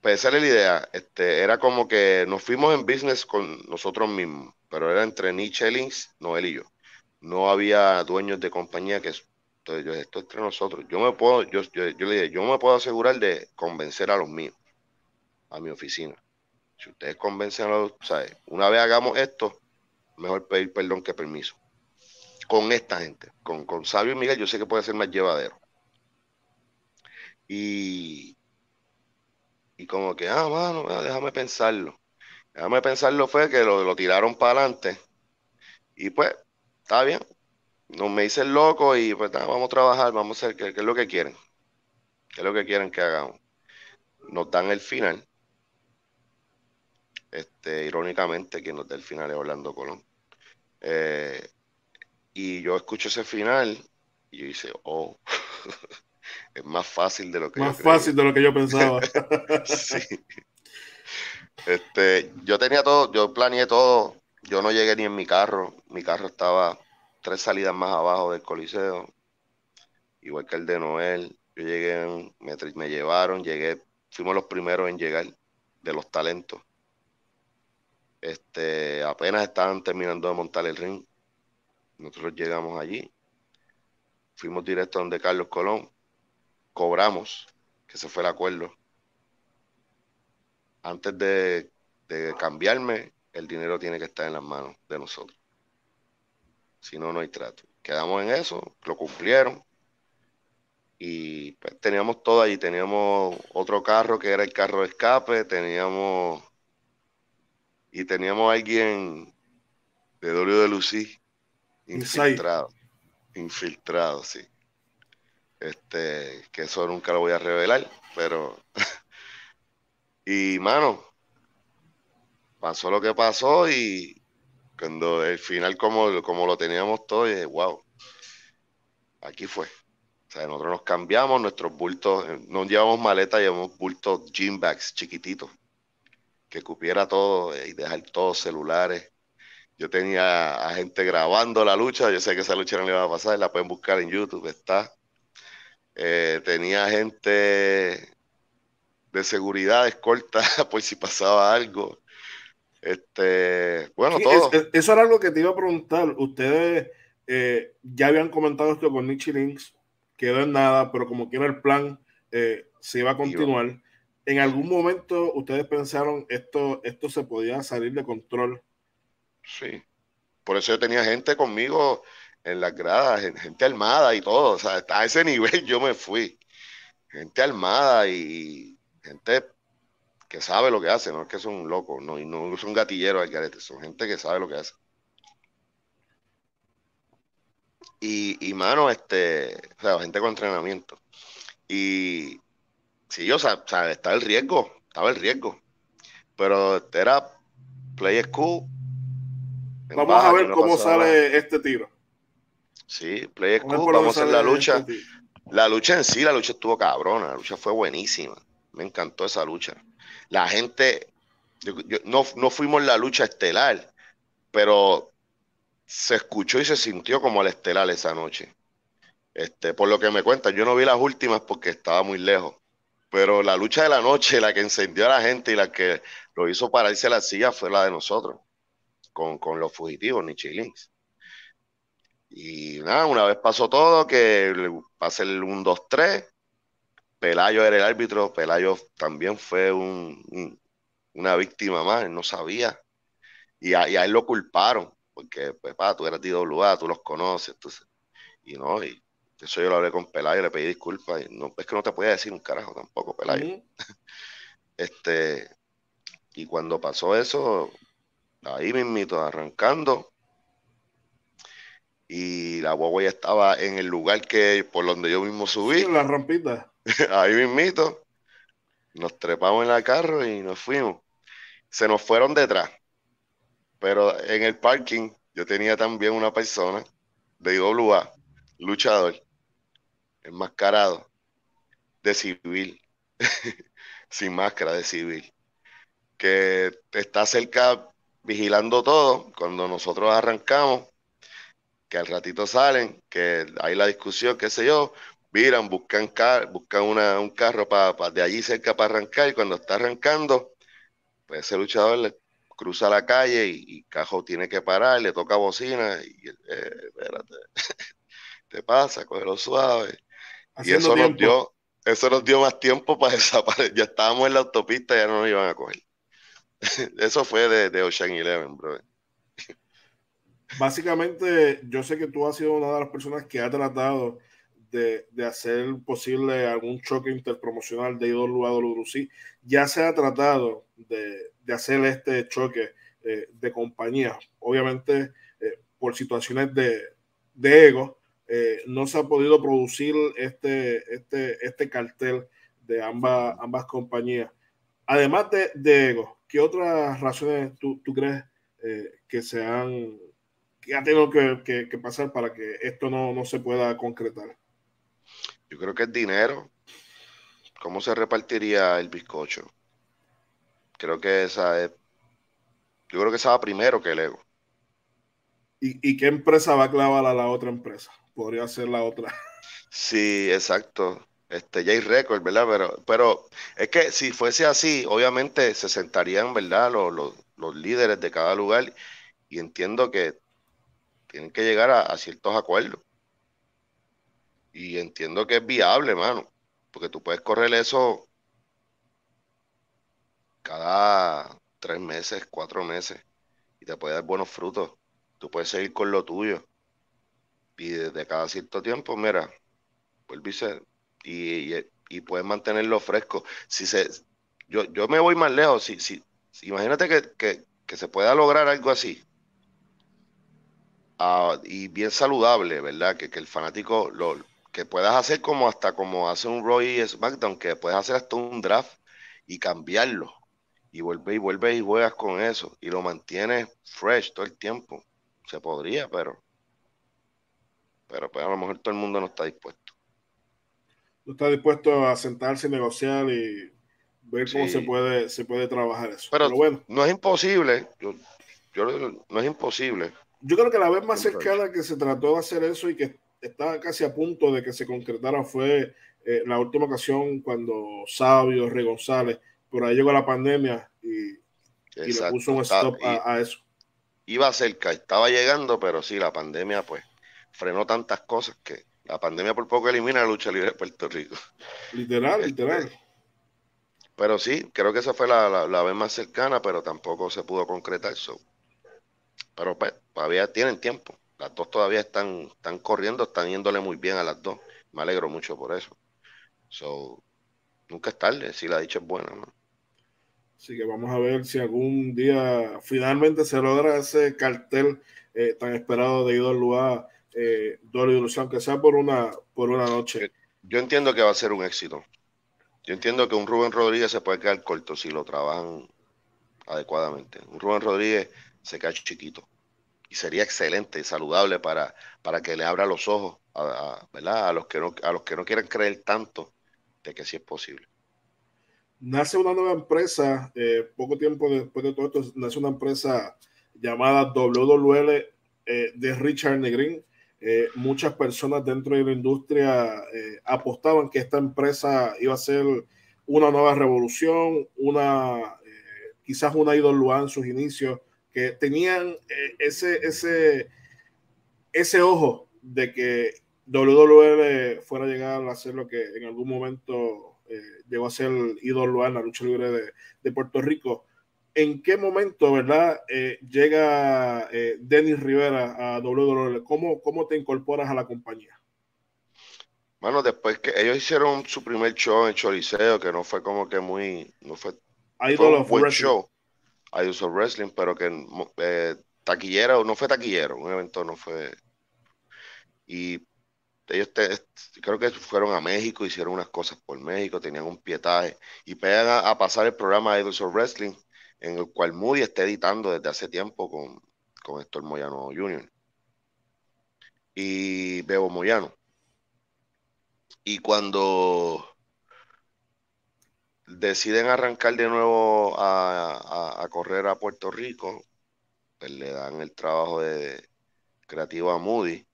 pues esa la idea. Este, era como que nos fuimos en business con nosotros mismos, pero era entre Nietzsche, Lins, Noel y yo. No había dueños de compañía que entonces yo esto entre nosotros. Yo me puedo, yo, le dije, yo me puedo asegurar de convencer a los míos, a mi oficina. Si ustedes convencen a los, ¿sabes? Una vez hagamos esto, mejor pedir perdón que permiso. Con esta gente, con, con Sabio y Miguel, yo sé que puede ser más llevadero. Y, como que, ah, mano, déjame pensarlo. Déjame pensarlo fue que lo, lo tiraron para adelante. Y pues, está bien. No me hice el loco y pues vamos a trabajar, vamos a hacer qué, es lo que quieren. ¿Qué es lo que quieren que hagamos? Nos dan el final. Este, irónicamente, quien nos da el final es Orlando Colón. Eh, y yo escucho ese final y yo hice, oh. más fácil de lo que más yo fácil de lo que yo pensaba. Este, yo tenía todo, yo planeé todo. Yo no llegué ni en mi carro. Mi carro estaba tres salidas más abajo del coliseo, igual que el de Noel. Yo llegué, me, me llevaron, llegué, fuimos los primeros en llegar de los talentos. Este, apenas estaban terminando de montar el ring. Nosotros llegamos allí. Fuimos directo donde Carlos Colón, cobramos, que se fue el acuerdo. Antes de, cambiarme, el dinero tiene que estar en las manos de nosotros. Si no, no hay trato. Quedamos en eso, lo cumplieron. Y pues, teníamos todo ahí. Teníamos otro carro que era el carro de escape, teníamos. Y teníamos a alguien de W de Lucí infiltrado. Infiltrado, sí. Este, que eso nunca lo voy a revelar, pero. y mano, pasó lo que pasó y cuando el final, como, como lo teníamos todo, dije, wow, aquí fue. O sea, nosotros nos cambiamos, nuestros bultos, eh, no llevamos maletas, llevamos bultos gym bags chiquititos, que cupiera todo eh, y dejar todos celulares. Yo tenía a gente grabando la lucha, yo sé que esa lucha no le iba a pasar, la pueden buscar en YouTube, está eh, tenía gente de seguridad, escolta, por si pasaba algo. Este, bueno, todo. eso era algo que te iba a preguntar. Ustedes eh, ya habían comentado esto con Nichi Links, quedó en nada, pero como quiera el plan eh, se iba a continuar. ¿En algún momento ustedes pensaron esto, esto se podía salir de control? Sí. Por eso yo tenía gente conmigo en las gradas, gente armada y todo. O sea, a ese nivel yo me fui. Gente armada y gente que sabe lo que hace, no es que son locos, no, y no son gatilleros al carete, son gente que sabe lo que hace. Y, mano, este, o sea, gente con entrenamiento. Y sí, yo, o sea, estaba el riesgo, estaba el riesgo. Pero era play school. Vamos a ver cómo sale este tiro. Sí, Play vamos a la lucha. Este la lucha en sí, la lucha estuvo cabrona, la lucha fue buenísima. Me encantó esa lucha. La gente, no, no fuimos la lucha estelar, pero se escuchó y se sintió como la estelar esa noche. Este, por lo que me cuentan, yo no vi las últimas porque estaba muy lejos. Pero la lucha de la noche, la que encendió a la gente y la que lo hizo pararse a la silla fue la de nosotros, con, con los fugitivos, chilings. Y nada, una vez pasó todo, que pasé el 1-2-3. Pelayo era el árbitro, Pelayo también fue una víctima más, él no sabía. Y a, él lo culparon, porque pues, pa, tú eres DWA, tú los conoces. Entonces, y no, y eso yo lo hablé con Pelayo, le pedí disculpas. no, es que no te podía decir un carajo tampoco, Pelayo. este, y cuando pasó eso, ahí mismito, arrancando, y la guagua ya estaba en el lugar que por donde yo mismo subí. Sí, la rampita. Ahí mismito. Nos trepamos en la carro y nos fuimos. Se nos fueron detrás. Pero en el parking yo tenía también una persona de IWA, luchador, enmascarado, de civil, sin máscara de civil, que está cerca vigilando todo. Cuando nosotros arrancamos, que al ratito salen, que hay la discusión, qué sé yo, miran, buscan, buscan una, un carro para de allí cerca para arrancar y cuando está arrancando, pues ese luchador le cruza la calle y, Cajo tiene que parar, le toca bocina y eh, espérate, te pasa, lo suave. y eso nos dio, eso nos dio más tiempo para desaparecer. Ya estábamos en la autopista, ya no nos iban a coger. eso fue de, de Ocean Eleven, brother básicamente yo sé que tú has sido una de las personas que ha tratado de, hacer posible algún choque interpromocional de Ido a WC. Ya se ha tratado de, hacer este choque eh, de compañías. Obviamente, eh, por situaciones de, ego, eh, no se ha podido producir este, este, este cartel de ambas, ambas compañías. Además de, ego, ¿qué otras razones tú, tú crees que se han ya tengo que, pasar para que esto no, se pueda concretar? Yo creo que es dinero. ¿Cómo se repartiría el bizcocho? Creo que esa es. Yo creo que esa va primero que el ego. ¿Y, qué empresa va a clavar a la otra empresa? Podría ser la otra. Sí, exacto. Este, ya hay récord, ¿verdad? Pero, pero es que si fuese así, obviamente se sentarían, ¿verdad? Los, los, los líderes de cada lugar y entiendo que tienen que llegar a, ciertos acuerdos. Y entiendo que es viable, mano, porque tú puedes correr eso cada tres meses, cuatro meses, y te puede dar buenos frutos. Tú puedes seguir con lo tuyo. Y desde cada cierto tiempo, mira, vuelve. y, puedes mantenerlo fresco. Si se, yo, yo me voy más lejos, si, si, imagínate que se pueda lograr algo así, Ah, y bien saludable, ¿verdad? Que, que el fanático lo, que puedas hacer como hasta como hace un Roy SmackDown, que puedes hacer hasta un draft y cambiarlo. Y vuelve y vuelves y juegas con eso. Y lo mantienes fresh todo el tiempo. Se podría, pero. Pero pues, a lo mejor todo el mundo no está dispuesto. No está dispuesto a sentarse y negociar y ver cómo se puede, se puede trabajar eso. Pero, bueno. No es imposible. Yo, yo no es imposible. Yo creo que la vez más cercana que se trató de hacer eso y que estaba casi a punto de que se concretara fue eh, la última ocasión cuando Sabio, Rey González, por ahí llegó la pandemia y, le puso un stop a, eso. Iba cerca, estaba llegando, pero sí, la pandemia pues frenó tantas cosas que la pandemia por poco elimina la lucha libre de Puerto Rico. Literal, este, literal. Pero sí, creo que esa fue la, la vez más cercana, pero tampoco se pudo concretar. eso. Pero pues, todavía tienen tiempo. Las dos todavía están, están corriendo, están yéndole muy bien a las dos. Me alegro mucho por eso. So, nunca es tarde, si la dicha es buena. Así que vamos a ver si algún día finalmente se logra ese cartel eh, tan esperado de ido Luá, eh, ilusión aunque sea por una, por una noche. Yo entiendo que va a ser un éxito. Yo entiendo que un Rubén Rodríguez se puede quedar corto si lo trabajan adecuadamente. Un Rubén Rodríguez se cae chiquito y sería excelente y saludable para, para que le abra los ojos a, ¿verdad? a, los que no, a los que no quieran creer tanto de que sí es posible. Nace una nueva empresa, eh, poco tiempo después de todo esto, nace una empresa llamada WWL eh, de Richard Negrin. Eh, muchas personas dentro de la industria apostaban que esta empresa iba a ser una nueva revolución, una quizás una ido en sus inicios, que tenían eh, ese, ese, ese ojo de que WWE fuera a llegar a hacer lo que en algún momento eh, llegó a ser ídolo en la lucha libre de, Puerto Rico. ¿En qué momento, verdad, eh, llega Denis Rivera a WWE? ¿Cómo, ¿Cómo te incorporas a la compañía? Bueno, después que ellos hicieron su primer show en Choliseo, que no fue como que muy, no fue, fue un show a of Wrestling, pero que taquillero, eh, taquillera o no fue taquillero, un evento no fue. Y ellos creo que fueron a México, hicieron unas cosas por México, tenían un pietaje y pegan a, pasar el programa de of Wrestling, en el cual Moody está editando desde hace tiempo con, con Héctor Moyano Jr. y Bebo Moyano. Y cuando deciden arrancar de nuevo a, correr a Puerto Rico. Pues, le dan el trabajo de creativo a Moody.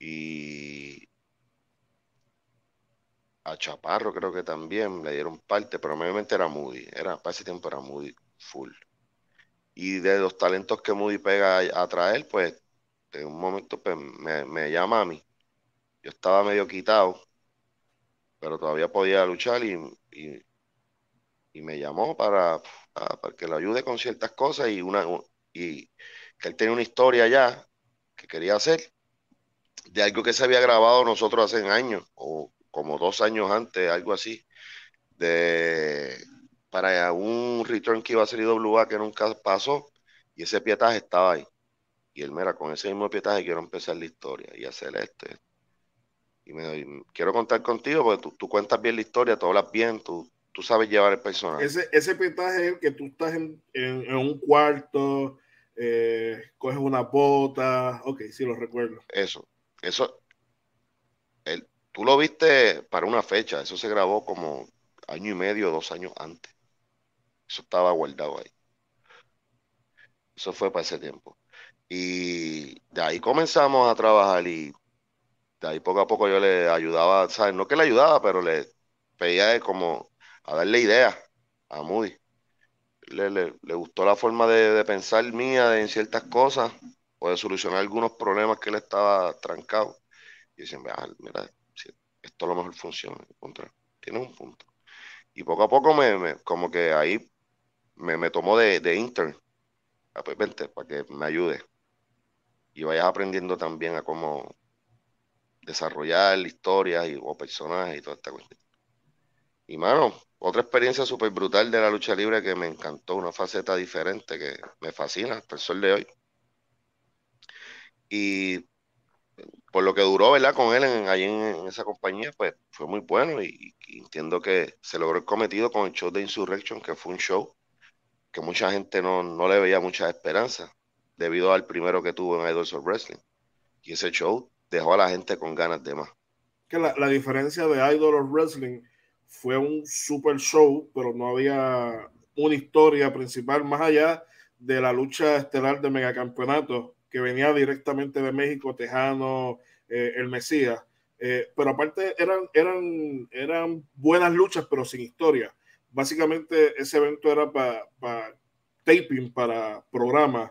Y a Chaparro creo que también le dieron parte, pero obviamente era Moody. Era, para ese tiempo era Moody full. Y de los talentos que Moody pega a, traer, pues en un momento pues, me llama a mí. Yo estaba medio quitado pero todavía podía luchar y, y, me llamó para, que lo ayude con ciertas cosas y, una, y que él tenía una historia ya que quería hacer de algo que se había grabado nosotros hace años o como dos años antes, algo así, de para un return que iba a ser IWA que nunca pasó y ese pietaje estaba ahí. Y él, mira, con ese mismo pietaje quiero empezar la historia y hacer este, este y me doy, quiero contar contigo porque tú, cuentas bien la historia, tú hablas bien, tú, tú sabes llevar el personaje. Ese, ese pitaje es que tú estás en, un cuarto, eh, coges una bota, ok, sí lo recuerdo. Eso, eso, el, tú lo viste para una fecha, eso se grabó como año y medio, dos años antes. Eso estaba guardado ahí. Eso fue para ese tiempo. Y de ahí comenzamos a trabajar y de ahí poco a poco yo le ayudaba, ¿sabes? No que le ayudaba, pero le pedía como a darle ideas a Moody. Le, gustó la forma de, pensar mía en ciertas cosas o de solucionar algunos problemas que él estaba trancado. Y dicen, mira, esto a lo mejor funciona. Contra, tienes un punto. Y poco a poco me, como que ahí me, tomó de, de intern. Ah, pues para que me ayude. Y vayas aprendiendo también a cómo desarrollar historias y, o personajes y toda esta cuestión. Y mano, otra experiencia súper brutal de la lucha libre que me encantó, una faceta diferente que me fascina hasta el sol de hoy. Y por lo que duró, ¿verdad? Con él en, ahí en, esa compañía, pues fue muy bueno y, entiendo que se logró el cometido con el show de Insurrection, que fue un show que mucha gente no, no le veía mucha esperanza debido al primero que tuvo en Idols of Wrestling. Y ese show dejó a la gente con ganas de más. Que la, diferencia de Idol of Wrestling fue un super show, pero no había una historia principal más allá de la lucha estelar de megacampeonato que venía directamente de México, Tejano, eh, el Mesías. Eh, pero aparte eran, eran, eran buenas luchas, pero sin historia. Básicamente ese evento era para taping, para programas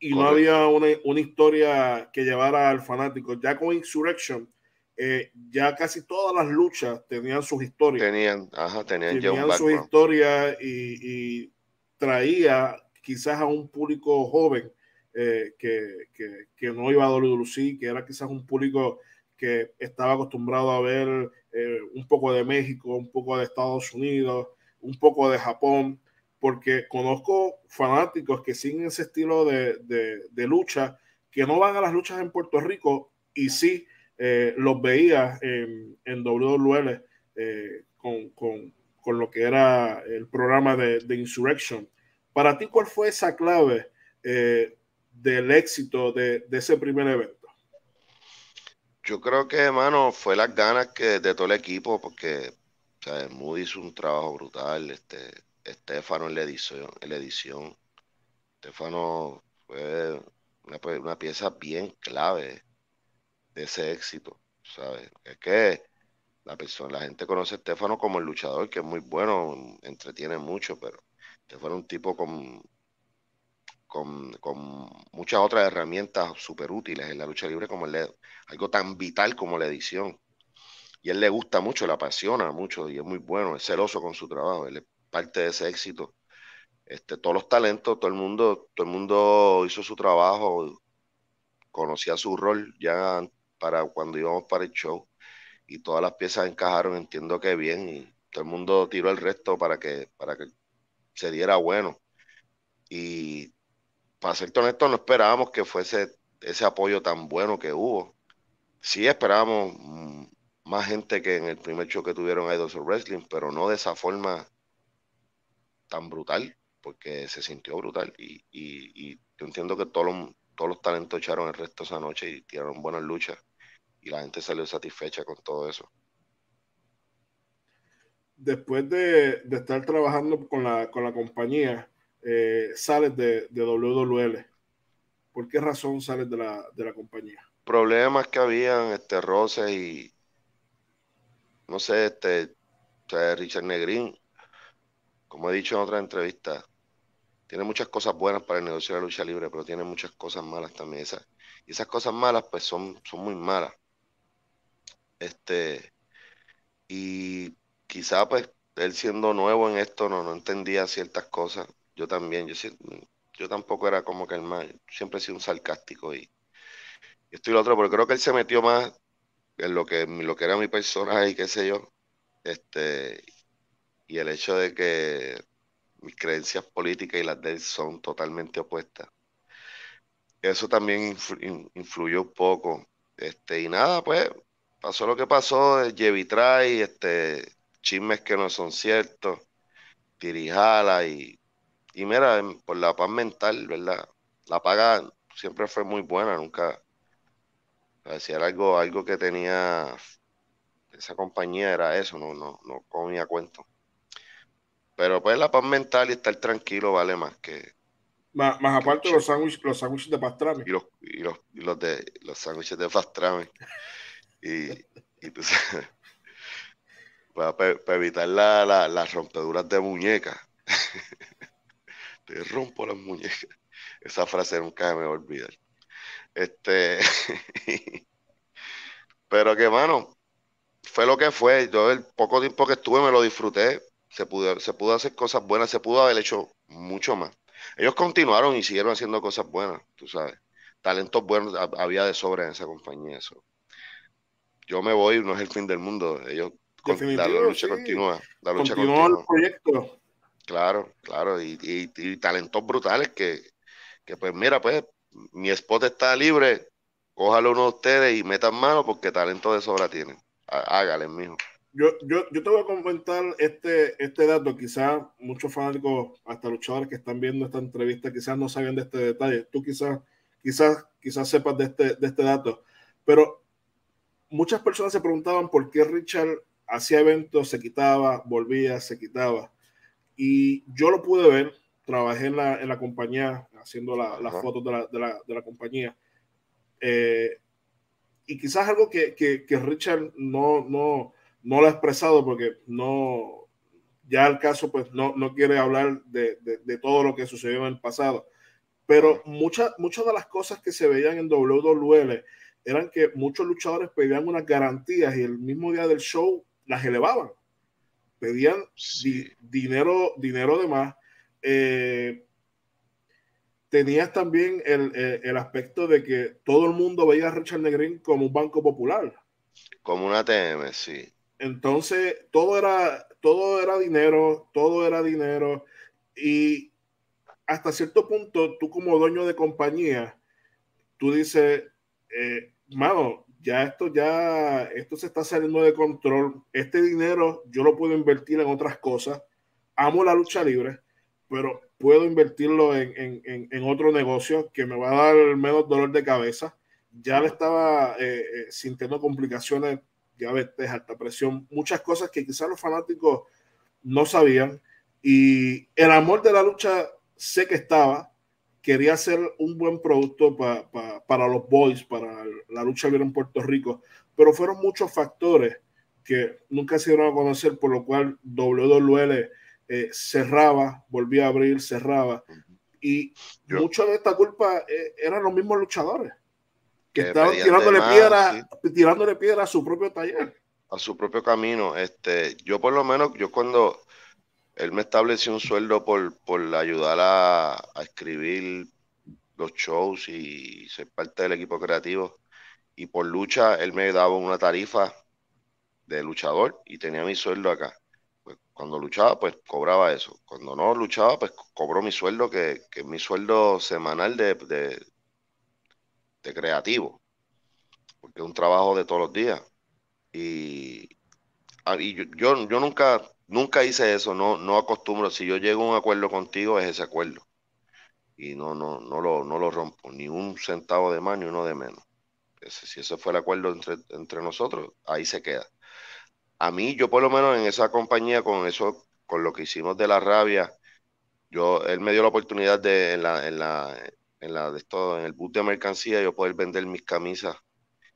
y no había una, historia que llevara al fanático. Ya con Insurrection, eh, ya casi todas las luchas tenían sus historias. Tenían, ajá, tenían, tenían sus y, y, traía quizás a un público joven eh, que, no iba a Lucy, que era quizás un público que estaba acostumbrado a ver eh, un poco de México, un poco de Estados Unidos, un poco de Japón porque conozco fanáticos que siguen ese estilo de, lucha, que no van a las luchas en Puerto Rico y sí eh, los veía en, en WL eh, con, lo que era el programa de, de, Insurrection. Para ti, ¿cuál fue esa clave eh, del éxito de, ese primer evento? Yo creo que, hermano, fue las ganas que de todo el equipo, porque o hizo un trabajo brutal, este, Estefano en la edición. En la Estefano fue una, pieza bien clave de ese éxito, ¿sabes? Es que la persona, la gente conoce a Estefano como el luchador, que es muy bueno, entretiene mucho, pero Estefano es un tipo con, con, muchas otras herramientas súper útiles en la lucha libre, como algo tan vital como la edición. Y él le gusta mucho, le apasiona mucho y es muy bueno, es celoso con su trabajo. Él parte de ese éxito. Este, todos los talentos, todo el mundo, todo el mundo hizo su trabajo, conocía su rol ya para cuando íbamos para el show y todas las piezas encajaron, entiendo que bien, y todo el mundo tiró el resto para que, para que se diera bueno. Y para ser honesto, no esperábamos que fuese ese apoyo tan bueno que hubo. Sí esperábamos mm, más gente que en el primer show que tuvieron Idols of Wrestling, pero no de esa forma tan brutal, porque se sintió brutal. Y, yo entiendo que todos los, todos los talentos echaron el resto esa noche y tiraron buenas luchas. Y la gente salió satisfecha con todo eso. Después de, estar trabajando con la, compañía, eh, sales de, de, WWL. ¿Por qué razón sales de la, compañía? Problemas que habían, este, roces y, no sé, este, Richard Negrín como he dicho en otra entrevista, tiene muchas cosas buenas para el negocio de la lucha libre, pero tiene muchas cosas malas también. y esas cosas malas, pues son, son muy malas. Este, y quizá, pues, él siendo nuevo en esto, no, no entendía ciertas cosas. Yo también, yo, yo tampoco era como que el más, siempre he sido un sarcástico y, estoy esto lo otro, porque creo que él se metió más en lo que, lo que era mi personaje y qué sé yo. Este, y el hecho de que mis creencias políticas y las de él son totalmente opuestas. Eso también influyó un poco. Este, y nada, pues pasó lo que pasó, Llevi eh, este, chismes que no son ciertos, tirijala y, y mira, por la paz mental, ¿verdad? La paga siempre fue muy buena, nunca, si algo, algo que tenía esa compañía era eso, no, no, no comía cuento. Pero pues la paz mental y estar tranquilo vale más que. Más, aparte los sándwiches los sándwiches de pastrami. Y los, de los sándwiches de pastrami. y, tú sabes. Para, evitar las rompeduras de muñecas. Te rompo las muñecas. Esa frase nunca me voy Este. Pero que, mano, fue lo que fue. Yo el poco tiempo que estuve me lo disfruté. Se pudo, se pudo hacer cosas buenas, se pudo haber hecho mucho más. Ellos continuaron y siguieron haciendo cosas buenas, tú sabes. Talentos buenos había de sobra en esa compañía. Eso. Yo me voy, no es el fin del mundo. Ellos, la, lucha continúa. La lucha continúa. Claro, claro. Y, talentos brutales que, que, pues mira, pues mi spot está libre, cójalo uno de ustedes y metan mano porque talento de sobra tienen. Hágale, mijo. Yo, yo, yo, te voy a comentar este, este dato. Quizás muchos fanáticos, hasta luchadores que están viendo esta entrevista, quizás no saben de este detalle. Tú quizás, quizás, quizás sepas de este, de este dato. Pero muchas personas se preguntaban por qué Richard hacía eventos, se quitaba, volvía, se quitaba. Y yo lo pude ver, trabajé en la, en la compañía, haciendo las fotos de la, de de la compañía. Eh, y quizás algo que, que, que Richard no, no, no lo ha expresado porque no, ya el caso pues no, quiere hablar de, todo lo que sucedió en el pasado. Pero muchas muchas de las cosas que se veían en WWL eran que muchos luchadores pedían unas garantías y el mismo día del show las elevaban. Pedían dinero, dinero de más. Eh, tenías también el, el, aspecto de que todo el mundo veía a Richard Negrín como un banco popular. Como una TM, sí. Entonces, todo era, todo era dinero, todo era dinero. Y hasta cierto punto, tú como dueño de compañía, tú dices, eh, mano, ya esto, ya esto se está saliendo de control. Este dinero yo lo puedo invertir en otras cosas. Amo la lucha libre, pero puedo invertirlo en, otro negocio que me va a dar menos dolor de cabeza. Ya le estaba eh, eh, sintiendo complicaciones ves, alta presión, muchas cosas que quizás los fanáticos no sabían. Y el amor de la lucha sé que estaba. Quería hacer un buen producto para los boys, para la lucha libre en Puerto Rico, pero fueron muchos factores que nunca se dieron a conocer, por lo cual WWL eh, cerraba, volvía a abrir, cerraba. Y mucho de esta culpa eh, eran los mismos luchadores que, tirándole, piedra, tirándole piedra a su propio taller. A su propio camino. Este, yo por lo menos, yo cuando él me estableció un sueldo por, por ayudar a, escribir los shows y ser parte del equipo creativo. Y por lucha, él me daba una tarifa de luchador y tenía mi sueldo acá. Pues, cuando luchaba, pues cobraba eso. Cuando no luchaba, pues cobró mi sueldo, que, es mi sueldo semanal de de creativo, porque es un trabajo de todos los días. Y, ah, yo, yo, nunca, nunca hice eso, no, no acostumbro. Si yo llego a un acuerdo contigo, es ese acuerdo. Y no, no, no, lo, no lo rompo, ni un centavo de más, ni uno de menos. si ese fue el acuerdo entre, nosotros, ahí se queda. A mí, yo por lo menos en esa compañía, con eso, con lo que hicimos de la rabia, yo, él me dio la oportunidad de, en la, en la de todo en el bus de mercancía, yo poder vender mis camisas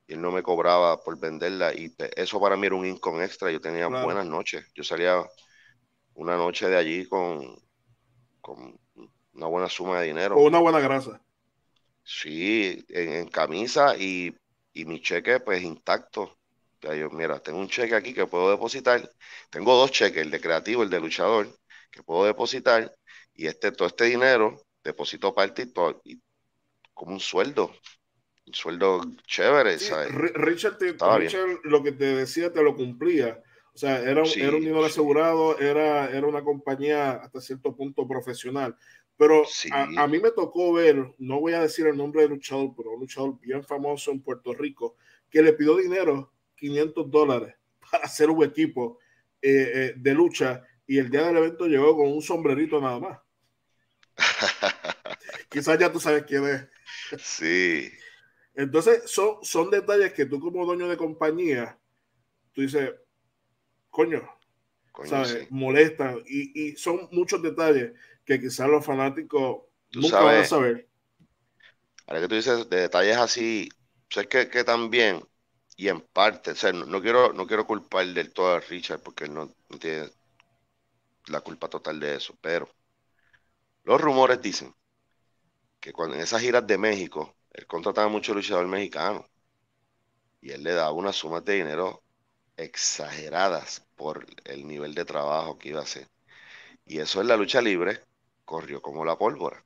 y él no me cobraba por venderlas y eso para mí era un income extra, yo tenía buenas noches, yo salía una noche de allí con, con una buena suma de dinero. O una buena grasa. Sí, en, camisa y, mi cheque pues intacto. yo, mira, tengo un cheque aquí que puedo depositar, tengo dos cheques, el de creativo, el de luchador, que puedo depositar y este, todo este dinero deposito parte y, y como un sueldo. Un sueldo chévere, Richard, lo que te decía te lo cumplía. O sea, era, era un nivel asegurado, era, era una compañía hasta cierto punto profesional. Pero a, mí me tocó ver, no voy a decir el nombre del luchador, pero un luchador bien famoso en Puerto Rico, que le pidió dinero, 500 dólares, para hacer un equipo eh, eh, de lucha y el día del evento llegó con un sombrerito nada más. Quizás ya tú sabes quién es. Sí. Entonces, son, son detalles que tú como dueño de compañía, tú dices, coño, ¿sabes? Molestan. Y, son muchos detalles que quizás los fanáticos nunca van a saber. Ahora que tú dices de detalles así, sé que, que también, y en parte, no, quiero, no quiero culpar del todo a Richard porque no tiene la culpa total de eso, pero los rumores dicen que cuando en esas giras de México, él contrataba mucho luchador mexicano y él le daba unas sumas de dinero exageradas por el nivel de trabajo que iba a hacer. Y eso en la lucha libre corrió como la pólvora.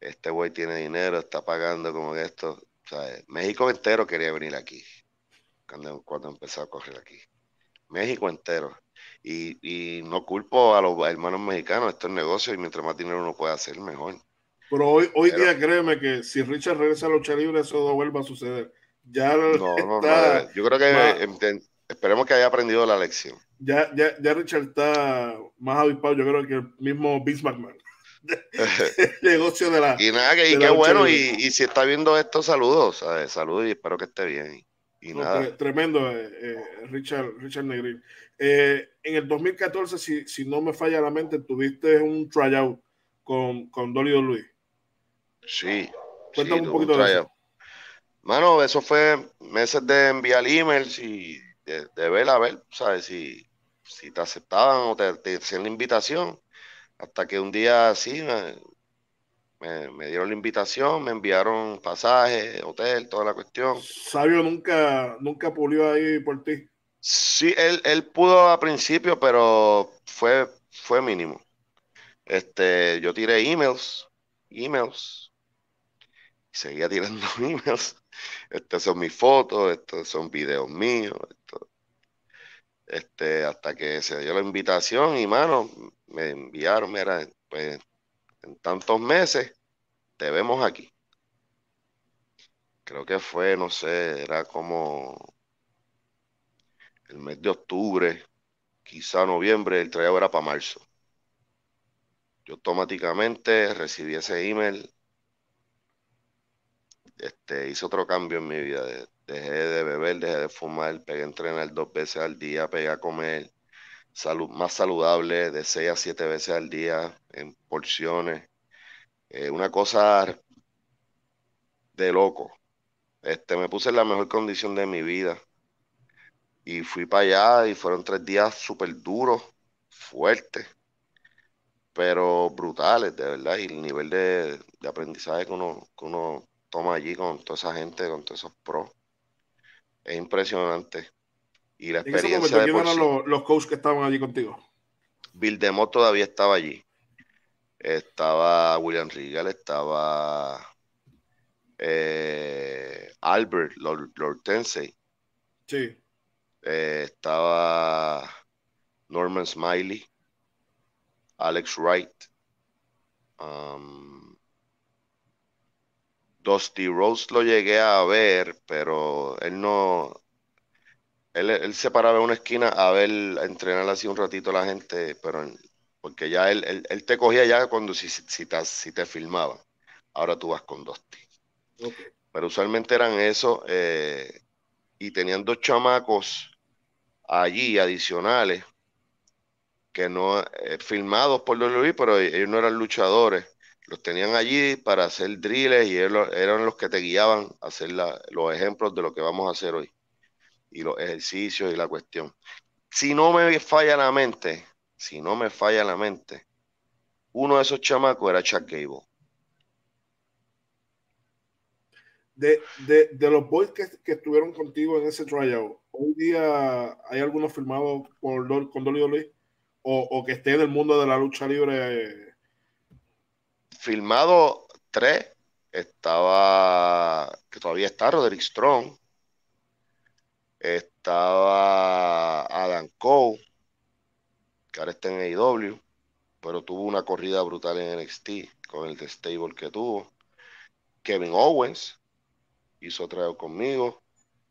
Este güey tiene dinero, está pagando como esto. México entero quería venir aquí cuando, cuando empezó a correr aquí. México entero. Y, no culpo a los hermanos mexicanos, es negocio y mientras más dinero uno pueda hacer, mejor. Pero hoy, hoy día créeme que si Richard regresa a lucha libre, eso no vuelva a suceder. Ya no, no, yo creo que esperemos que haya aprendido la lección. Ya, ya, ya Richard está más avispado, yo creo que el mismo Vince McMahon. negocio de la. Y nada, que, y qué bueno, y, si está viendo esto, saludos, saludos y espero que esté bien. Pues, tremendo, eh, eh, Richard, Richard eh, en el 2014, si, no me falla la mente, tuviste un tryout con, con Luis. Sí. Cuéntame un poquito de eso. Mano, eso fue meses de enviar emails y de, ver a ver, ¿sabes? Si, te aceptaban o te, hacían la invitación. Hasta que un día Sí me, dieron la invitación, me enviaron pasajes, hotel, toda la cuestión. Sabio nunca, nunca pulió ahí por ti. Sí, él, pudo a principio, pero fue, fue mínimo. Este, yo tiré emails, emails, seguía tirando emails. Estas son mis fotos, estos son videos míos, este, hasta que se dio la invitación y mano, me enviaron, era, pues en tantos meses te vemos aquí. Creo que fue, no sé, era como el mes de octubre, quizá noviembre, el trayado era para marzo. Yo automáticamente recibí ese email. Este, hice otro cambio en mi vida. Dejé de beber, dejé de fumar, pegué a entrenar dos veces al día, pegué a comer salud, más saludable, de seis a siete veces al día en porciones eh, una cosa de loco. Este, me puse en la mejor condición de mi vida. Y fui para allá y fueron tres días súper duros, fuertes, pero brutales, de verdad. Y el nivel de, aprendizaje que uno, toma allí con toda esa gente, con todos esos pros, es impresionante. Y la experiencia. de de los, los coaches que estaban allí contigo? Vildemot todavía estaba allí estaba William Regal, estaba eh, Albert Lord, Sí. Eh, estaba Norman Smiley, Alex Wright, um, Dusty Rose lo llegué a ver, pero él no. Él, se paraba en una esquina a ver, entrenar así un ratito a la gente, pero porque ya él, te cogía ya cuando si, si, te, filmaban. Ahora tú vas con dos tíos. Pero usualmente eran eso eh, y tenían dos chamacos allí adicionales que no eh, filmados por Luis, e, pero ellos no eran luchadores. Los tenían allí para hacer drills y eran los que te guiaban a hacer los ejemplos de lo que vamos a hacer hoy y los ejercicios y la cuestión. Si no me falla la mente, si no me falla la mente, uno de esos chamacos era Chuck Gable. De, los boys que, estuvieron contigo en ese tryout, ¿hoy día hay algunos firmado por, con Dolly o, o, que esté en el mundo de la lucha libre? Filmado tres, estaba, que todavía está Roderick Strong, estaba Adam Cole, ahora está en AEW, pero tuvo una corrida brutal en NXT con el de stable que tuvo. Kevin Owens hizo vez conmigo.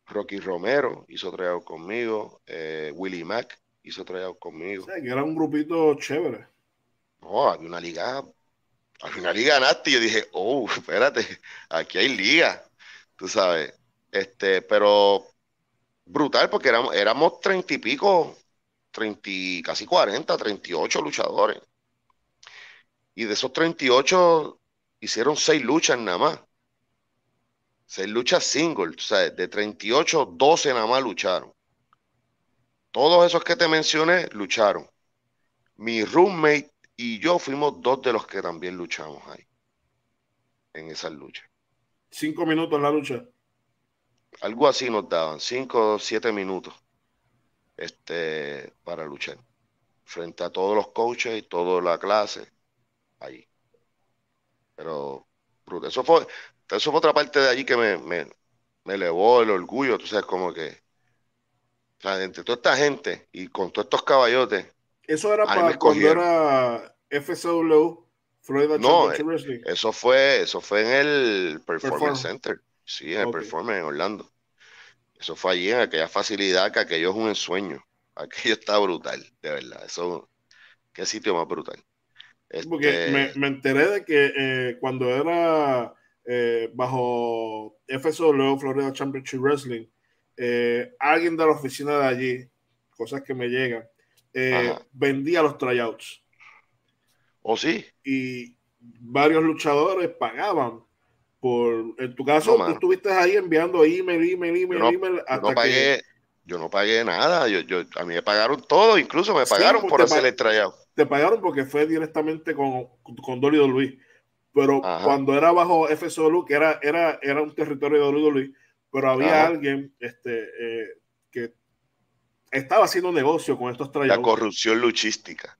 Rocky Romero hizo vez conmigo. Eh, Willie Mack hizo vez conmigo. era un grupito chévere. No, había una liga, había una liga nasty. Yo dije, oh, espérate, aquí hay liga, tú sabes. Este, pero brutal porque éramos, éramos treinta y pico 30, casi 40, 38 luchadores. Y de esos 38 hicieron 6 luchas nada más. 6 luchas single, o sea, de 38, 12 nada más lucharon. Todos esos que te mencioné lucharon. Mi roommate y yo fuimos dos de los que también luchamos ahí. En esas luchas. 5 minutos en la lucha. Algo así nos daban, cinco, 7 minutos este, para luchar frente a todos los coaches y toda la clase ahí Pero Eso fue, eso fue otra parte de allí que me, me, elevó el orgullo, tú sabes, como que entre toda esta gente y con todos estos caballotes. Eso era para cuando era FSW, Florida no, eh, Eso fue, eso fue en el Performance Center. Sí, en el Performance en Orlando. Eso fue allí en aquella facilidad que aquello es un ensueño. Aquello está brutal, de verdad. Eso, qué sitio más brutal. Porque este me, enteré de que eh, cuando era eh, bajo FSW, Florida Championship Wrestling, eh, alguien de la oficina de allí, cosas que me llegan, eh, vendía los tryouts. ¿O oh, sí? Y varios luchadores pagaban por, en tu caso, tú estuviste ahí enviando email, email, email, email. Hasta no pagué, Yo no pagué nada. Yo, a mí me pagaron todo, incluso me pagaron por hacer el trayado. Te pagaron porque fue directamente con, con Luis. Pero cuando era bajo FSOLU, que era, era, era un territorio de Dolido Luis, pero había alguien este, eh, que estaba haciendo negocio con estos trayectos. La corrupción luchística.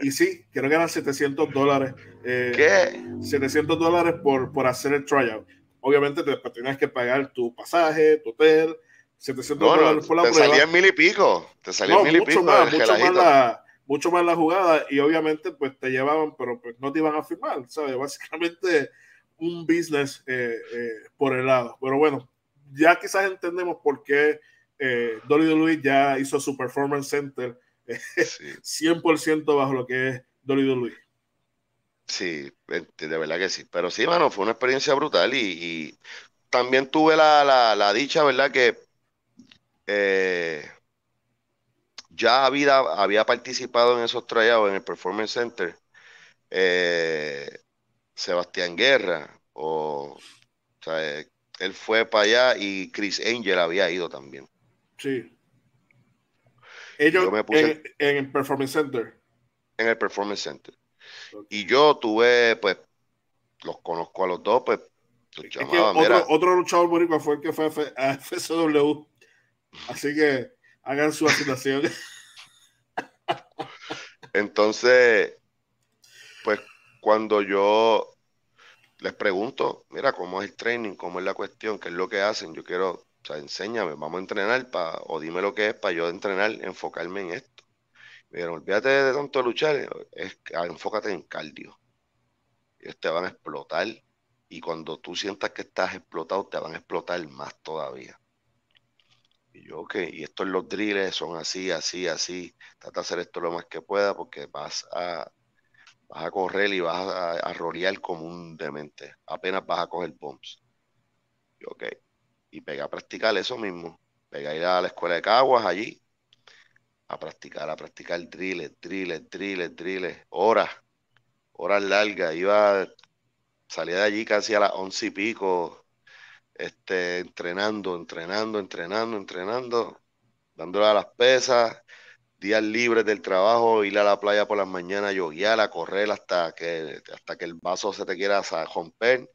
Y, sí, quiero ganar 700 dólares. Eh, ¿Qué? 700 dólares por, por hacer el tryout. Obviamente, después pues, tenías que pagar tu pasaje, tu hotel, 700 dólares por la te Te salían mil y pico. Te salían y pico. mucho, más la, mucho, más la, jugada. Y obviamente, pues te llevaban, pero pues no te iban a firmar, ¿sabes? Básicamente, un business eh, eh, por el lado. Pero bueno, ya quizás entendemos por qué eh, Dolly e ya hizo su performance center 100% bajo lo que es Dolido Luis. E. Sí, este, de verdad que sí. Pero sí, mano, fue una experiencia brutal y, también tuve la, dicha, ¿verdad? Que eh, ya había, había participado en esos trayados en el Performance Center. Eh, Sebastián Guerra, o, o sea, eh, él fue para allá y Chris Angel había ido también. Sí. Ellos en, el Performance Center. En el Performance Center. Y yo tuve, pues, los conozco a los dos, pues, los otro, luchador boricua fue el que fue a FSW. Así que hagan su asignación. Entonces, pues cuando yo les pregunto, mira, ¿cómo es el training? ¿Cómo es la cuestión? ¿Qué es lo que hacen? Yo quiero o sea, enséñame, vamos a entrenar o dime lo que es para yo entrenar, enfocarme en esto. pero olvídate de tanto luchar, ah, enfócate en cardio. Ellos te van a explotar y cuando tú sientas que estás explotado, te van a explotar más todavía. Y yo, ok, y estos los drills son así, así, así. Trata de hacer esto lo más que pueda porque vas a, vas a correr y vas a, a rolear como un demente. Apenas vas a coger bombs. Yo, ok, y pegué a practicar eso mismo. Pegué a ir a la escuela de Caguas allí, a practicar, a practicar driles, driles, driles, drilles, horas, horas largas. Iba, salía de allí casi a las once y pico, este, entrenando, entrenando, entrenando, entrenando, dándole a las pesas, días libres del trabajo, ir a la playa por las mañanas, yoguear, a correr hasta que, hasta que el vaso se te quiera romper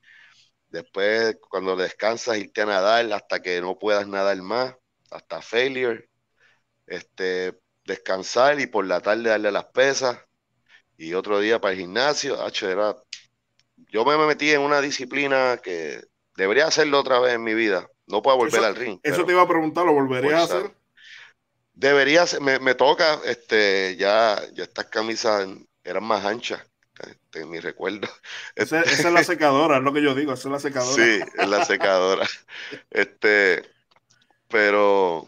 Después, cuando descansas, irte a nadar hasta que no puedas nadar más, hasta failure. Este, descansar y por la tarde darle a las pesas. Y otro día para el gimnasio. Yo me metí en una disciplina que debería hacerlo otra vez en mi vida. No puedo volver al ring. Eso te iba a preguntar, ¿lo volverías a pues, hacer? Debería, me, me toca, este, ya, ya estas camisas eran más anchas este, mi recuerdo. esa, es la secadora, es lo que yo digo, es la secadora. Sí, es la secadora. este, pero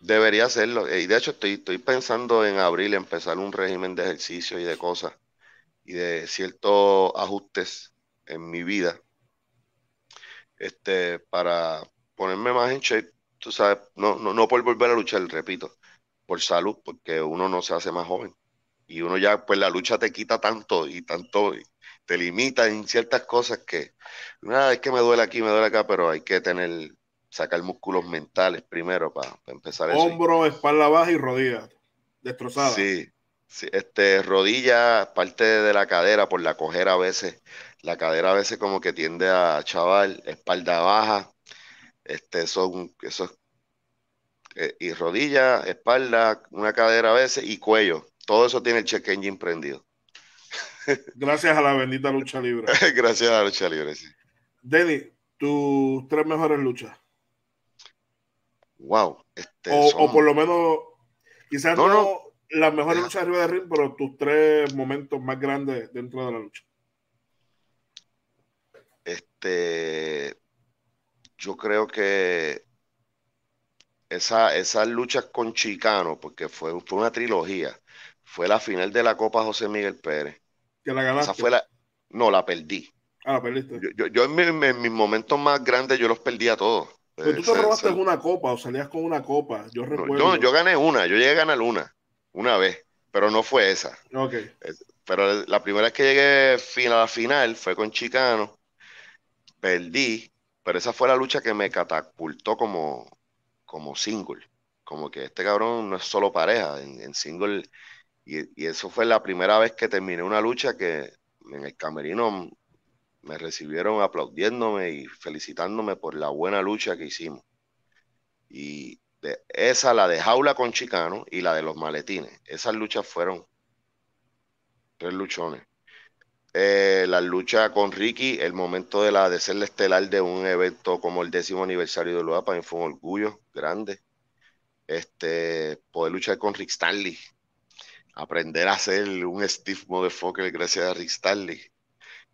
debería hacerlo. Eh, y de hecho estoy, estoy pensando en abril empezar un régimen de ejercicio y de cosas y de ciertos ajustes en mi vida. Este, para ponerme más en shape, tú sabes, no, no, no por volver a luchar, repito, por salud, porque uno no se hace más joven y uno ya, pues la lucha te quita tanto y tanto, te limita en ciertas cosas que, nada, ah, es que me duele aquí, me duele acá, pero hay que tener, sacar músculos mentales primero para, empezar Hombro, Hombro, espalda baja y rodilla destrozada. Sí, sí, este, rodilla, parte de la cadera, por la coger a veces, la cadera a veces como que tiende a chaval, espalda baja, este, son, eso, eh, y rodilla, espalda, una cadera a veces y cuello todo eso tiene el check engine prendido. Gracias a la bendita lucha libre. Gracias a la lucha libre, sí. Denny, tus tres mejores luchas. Wow. Este, o, por lo menos, quizás no, no, las mejores luchas arriba de ring, pero tus tres momentos más grandes dentro de la lucha. Este, yo creo que esa, esas luchas con Chicano, porque fue una trilogía fue la final de la Copa José Miguel Pérez. ¿Que la ganaste? fue No, la perdí. Ah, la perdiste. Yo, en, mis momentos más grandes yo los perdí a todos. Pero tú te eh, robaste una copa o salías con una copa. Yo gané una, yo llegué a ganar una, una vez, pero no fue esa. Ok. Pero la primera vez que llegué a la final fue con Chicano, perdí, pero esa fue la lucha que me catapultó como, como single. Como que este cabrón no es solo pareja, en single y, eso fue la primera vez que terminé una lucha que en el camerino me recibieron aplaudiéndome y felicitándome por la buena lucha que hicimos. Y esa, la de Jaula con Chicano y la de los maletines. Esas luchas fueron tres luchones. Eh, la lucha con Ricky, el momento de la de ser estelar de un evento como el décimo aniversario de Lua, para mí fue un orgullo grande. Este, poder luchar con Rick Stanley, aprender a hacer un Steve Motherfucker gracias a Rick Stanley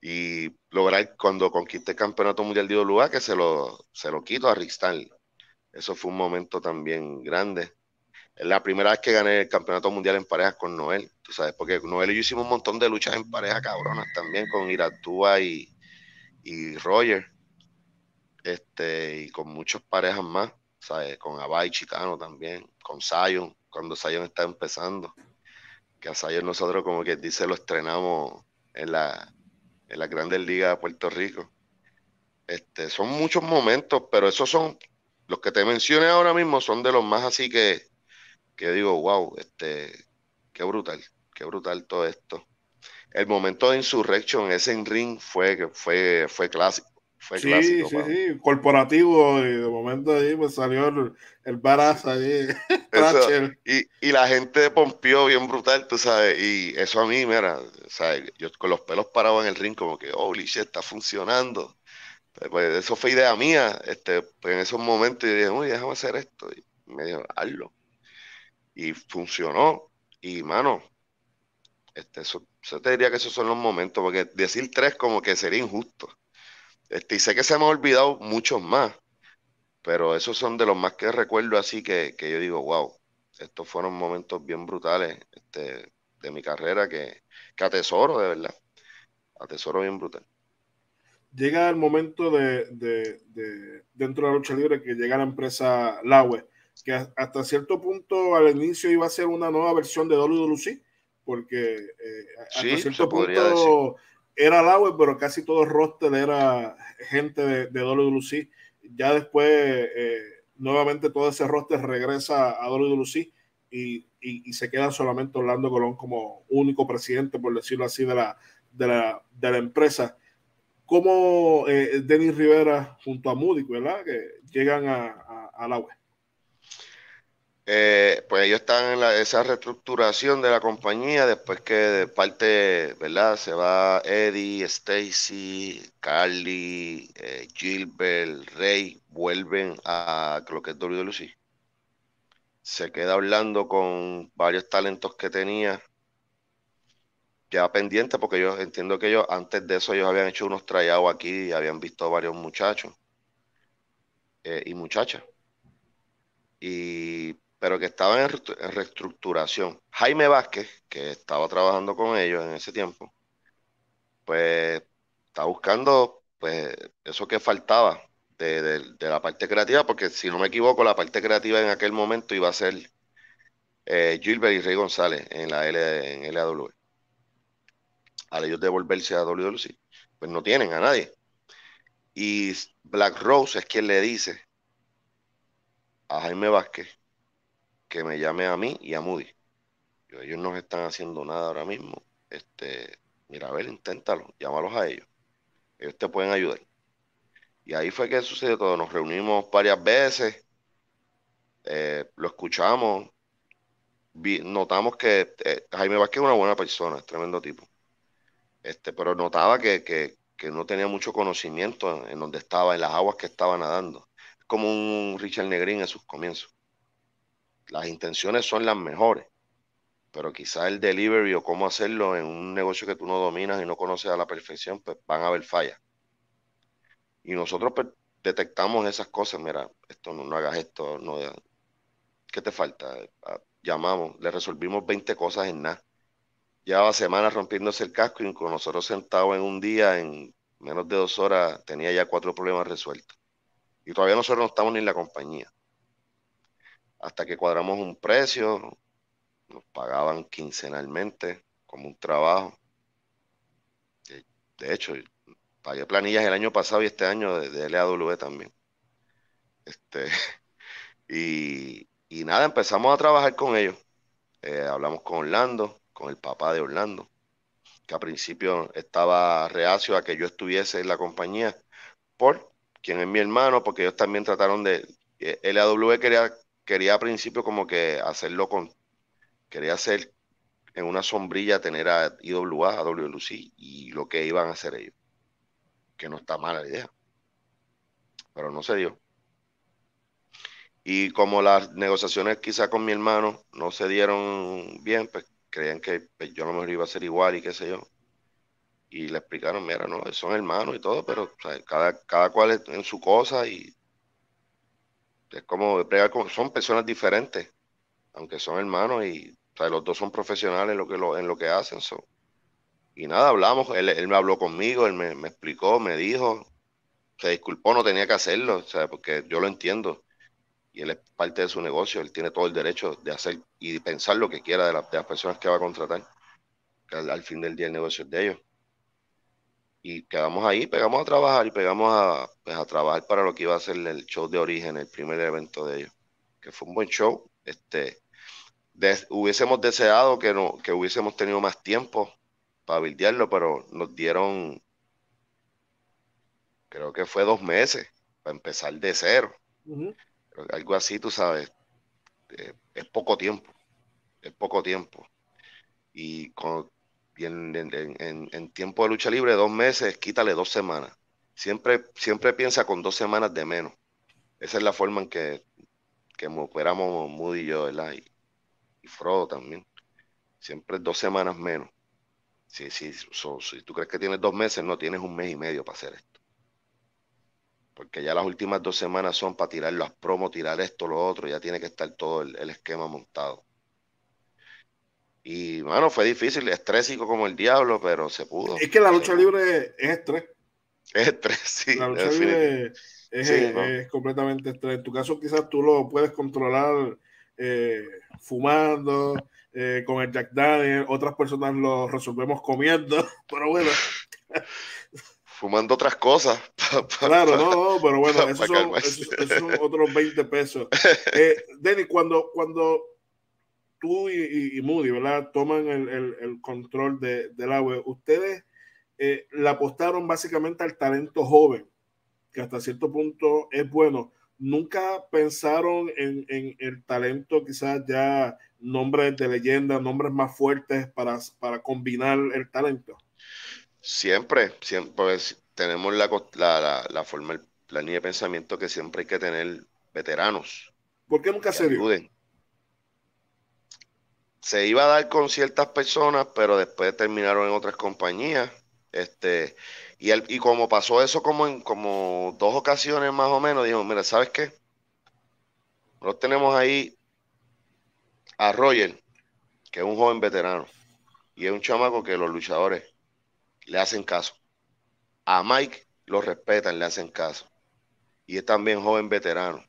y lograr cuando conquiste el campeonato mundial de lugar que se lo, se lo quito a Rick Stanley. Eso fue un momento también grande. Es la primera vez que gané el campeonato mundial en parejas con Noel, tú sabes, porque Noel y yo hicimos un montón de luchas en pareja cabronas también con Iratúa y, y Roger, este, y con muchas parejas más, ¿sabes? Con Abay Chicano también, con Sion, cuando Sion estaba empezando que a nosotros, como que dice, lo estrenamos en la, en la Grandes Ligas de Puerto Rico. Este, son muchos momentos, pero esos son los que te mencioné ahora mismo, son de los más así que, que digo, wow, este, qué brutal, qué brutal todo esto. El momento de Insurrection, ese en ring fue, fue, fue clásico, sí, sí, sí, corporativo, y de momento ahí pues salió el, el ahí. y, y, la gente pompió bien brutal, tú sabes, y eso a mí, mira, yo con los pelos parados en el ring, como que, oh, shit, está funcionando. Pues, pues eso fue idea mía, este, pues en esos momentos yo dije, uy, déjame hacer esto, y me dijo, hazlo. Y funcionó, y mano, este, yo te diría que esos son los momentos, porque decir tres como que sería injusto. Este, y sé que se me han olvidado muchos más, pero esos son de los más que recuerdo así que, yo digo, wow, estos fueron momentos bien brutales este, de mi carrera que, atesoro, de verdad. Atesoro bien brutal. Llega el momento de, dentro de la lucha libre que llega la empresa Laue, que hasta cierto punto al inicio iba a ser una nueva versión de WWC, porque eh, hasta sí, cierto punto era web pero casi todo el roster era gente de, de WC. Ya después, eh, nuevamente todo ese roster regresa a WC y, y, y, se queda solamente Orlando Colón como único presidente, por decirlo así, de la, de la, empresa. Como eh, Denis Rivera junto a Moody, ¿verdad? Que llegan a, a, eh, pues ellos están en esa reestructuración de la compañía después que de parte, ¿verdad? Se va Eddie, Stacy, Carly, eh, Gilbert, Rey, vuelven a lo que es Lucy. Se queda hablando con varios talentos que tenía ya pendiente porque yo entiendo que ellos antes de eso ellos habían hecho unos trayados aquí y habían visto varios muchachos eh, y muchachas. Y pero que estaban en, reestructuración. Jaime Vázquez, que estaba trabajando con ellos en ese tiempo, pues está buscando pues, eso que faltaba de, la parte creativa, porque si no me equivoco, la parte creativa en aquel momento iba a ser eh, Gilbert y Rey González en la L, en LAW. Al ellos devolverse a WWE, pues no tienen a nadie. Y Black Rose es quien le dice a Jaime Vázquez que me llame a mí y a Moody. ellos no están haciendo nada ahora mismo. Este, mira, a ver, inténtalo, llámalos a ellos. Ellos te pueden ayudar. Y ahí fue que sucedió todo. Nos reunimos varias veces, eh, lo escuchamos, notamos que eh, Jaime Vázquez es una buena persona, es tremendo tipo. Este, pero notaba que, no tenía mucho conocimiento en, donde estaba, en las aguas que estaba nadando. Es como un Richard Negrín en sus comienzos las intenciones son las mejores, pero quizá el delivery o cómo hacerlo en un negocio que tú no dominas y no conoces a la perfección, pues van a haber fallas. Y nosotros pues, detectamos esas cosas, mira, esto no, hagas esto, no, ¿qué te falta? Ah, llamamos, le resolvimos 20 cosas en nada. Llevaba semanas rompiéndose el casco y con nosotros sentados en un día, en menos de dos horas, tenía ya cuatro problemas resueltos. Y todavía nosotros no estamos ni en la compañía hasta que cuadramos un precio, nos pagaban quincenalmente como un trabajo. De hecho, pagué planillas el año pasado y este año de, LAW también. Este, y, y, nada, empezamos a trabajar con ellos. Eh, hablamos con Orlando, con el papá de Orlando, que a principio estaba reacio a que yo estuviese en la compañía, por quien es mi hermano, porque ellos también trataron de, eh, LAW quería quería al principio como que hacerlo con, quería hacer en una sombrilla tener a IWA, a WLC y lo que iban a hacer ellos. Que no está mala la idea. Pero no se dio. Y como las negociaciones quizá con mi hermano no se dieron bien, pues creían que pues, yo a lo mejor iba a ser igual y qué sé yo. Y le explicaron, mira, no, son hermanos y todo, pero cada, cada cual en su cosa y es como con, son personas diferentes, aunque son hermanos y los dos son profesionales en lo que, en lo que hacen. Y nada, hablamos, él, él, me habló conmigo, él me, explicó, me dijo, se disculpó, no tenía que hacerlo, o sea, porque yo lo entiendo. Y él es parte de su negocio, él tiene todo el derecho de hacer y pensar lo que quiera de, las personas que va a contratar. Que al fin del día el negocio es de ellos y quedamos ahí, pegamos a trabajar y pegamos pues, a, trabajar para lo que iba a ser el show de origen, el primer evento de ellos, que fue un buen show. Este, hubiésemos deseado que, no, que hubiésemos tenido más tiempo para bildearlo, pero nos dieron, creo que fue dos meses, para empezar de cero. Algo así, tú sabes, eh, es poco tiempo, es poco tiempo. Y con, y en, tiempo de lucha libre, dos meses, quítale dos semanas. Siempre, siempre piensa con dos semanas de menos. Esa es la forma en que, que operamos Moody y yo, ¿verdad? Y, Frodo también. Siempre dos semanas menos. Sí, sí, si tú crees que tienes dos meses, no tienes un mes y medio para hacer esto. Porque ya las últimas dos semanas son para tirar las promos, tirar esto, lo otro, ya tiene que estar todo el esquema montado. Y bueno, fue difícil, estrésico como el diablo, pero se pudo. Es que la lucha libre es estrés. Es estrés, sí. La lucha libre eh, es, completamente estrés. En tu caso, quizás tú lo puedes controlar eh, fumando, eh, con el Jack Daniel. Otras personas lo resolvemos comiendo, pero bueno. Fumando otras cosas. claro, no, pero bueno, esos son, otros 20 pesos. Eh, Denny, cuando, cuando tú y, Moody, ¿verdad? Toman el, control de, de, la web. Ustedes eh, le apostaron básicamente al talento joven, que hasta cierto punto es bueno. Nunca pensaron en, el talento, quizás ya nombres de leyenda, nombres más fuertes para, combinar el talento. Siempre, siempre pues, tenemos la, forma, la línea de pensamiento que siempre hay que tener veteranos. ¿Por qué nunca se dio? se iba a dar con ciertas personas, pero después terminaron en otras compañías. Este, y, y como pasó eso como en como dos ocasiones más o menos, dijo, mira, ¿sabes qué? Nosotros tenemos ahí a Roger, que es un joven veterano, y es un chamaco que los luchadores le hacen caso. A Mike lo respetan, le hacen caso. Y es también joven veterano.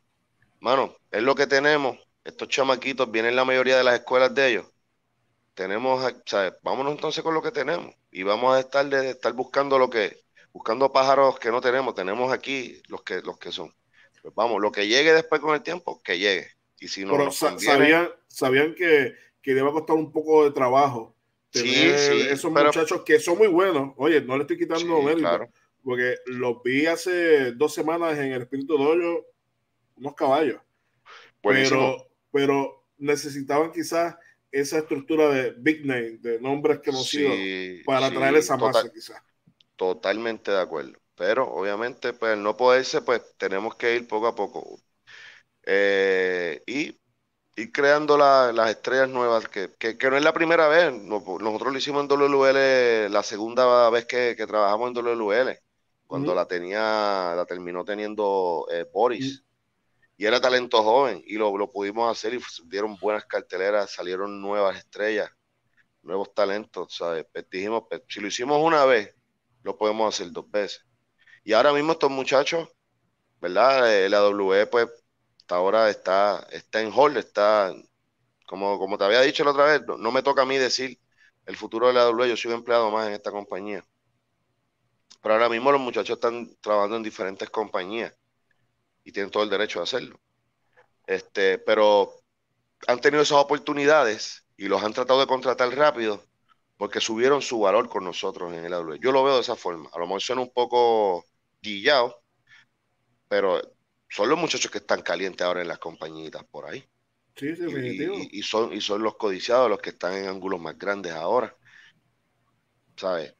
Mano, es lo que tenemos, estos chamaquitos vienen la mayoría de las escuelas de ellos. Tenemos, vámonos entonces con lo que tenemos y vamos a estar de estar buscando lo que buscando pájaros que no tenemos, tenemos aquí los que los que son. Pues vamos, lo que llegue después con el tiempo, que llegue. Y si no sabían, sabían que, le va a costar un poco de trabajo tener esos muchachos que son muy buenos. Oye, no le estoy quitando porque los vi hace dos semanas en el Espíritu Dojo, unos caballos. Pero pero necesitaban quizás esa estructura de big name, de nombres que hemos sí, para traer esa masa quizás. Totalmente de acuerdo. Pero obviamente, pues no no poderse, pues tenemos que ir poco a poco. Eh, y ir creando las estrellas nuevas, que, no es la primera vez. Nosotros lo hicimos en WL la segunda vez que, trabajamos en WL, cuando la tenía, la terminó teniendo eh, Boris. Mm y era talento joven y lo, pudimos hacer y dieron buenas carteleras, salieron nuevas estrellas, nuevos talentos, ¿sabes? Pues dijimos, pues, si lo hicimos una vez, lo podemos hacer dos veces. Y ahora mismo estos muchachos, ¿verdad? Eh, la WE pues hasta ahora está, está en hold, está, como, como te había dicho la otra vez, no, me toca a mí decir el futuro de la WE, yo soy empleado más en esta compañía. Pero ahora mismo los muchachos están trabajando en diferentes compañías tienen todo el derecho de hacerlo. Este, pero han tenido esas oportunidades y los han tratado de contratar rápido porque subieron su valor con nosotros en el AWE. Yo lo veo de esa forma. A lo mejor son un poco guillado, pero son los muchachos que están calientes ahora en las compañitas por ahí. Sí, y, son, y son los codiciados los que están en ángulos más grandes ahora. ¿Sabes?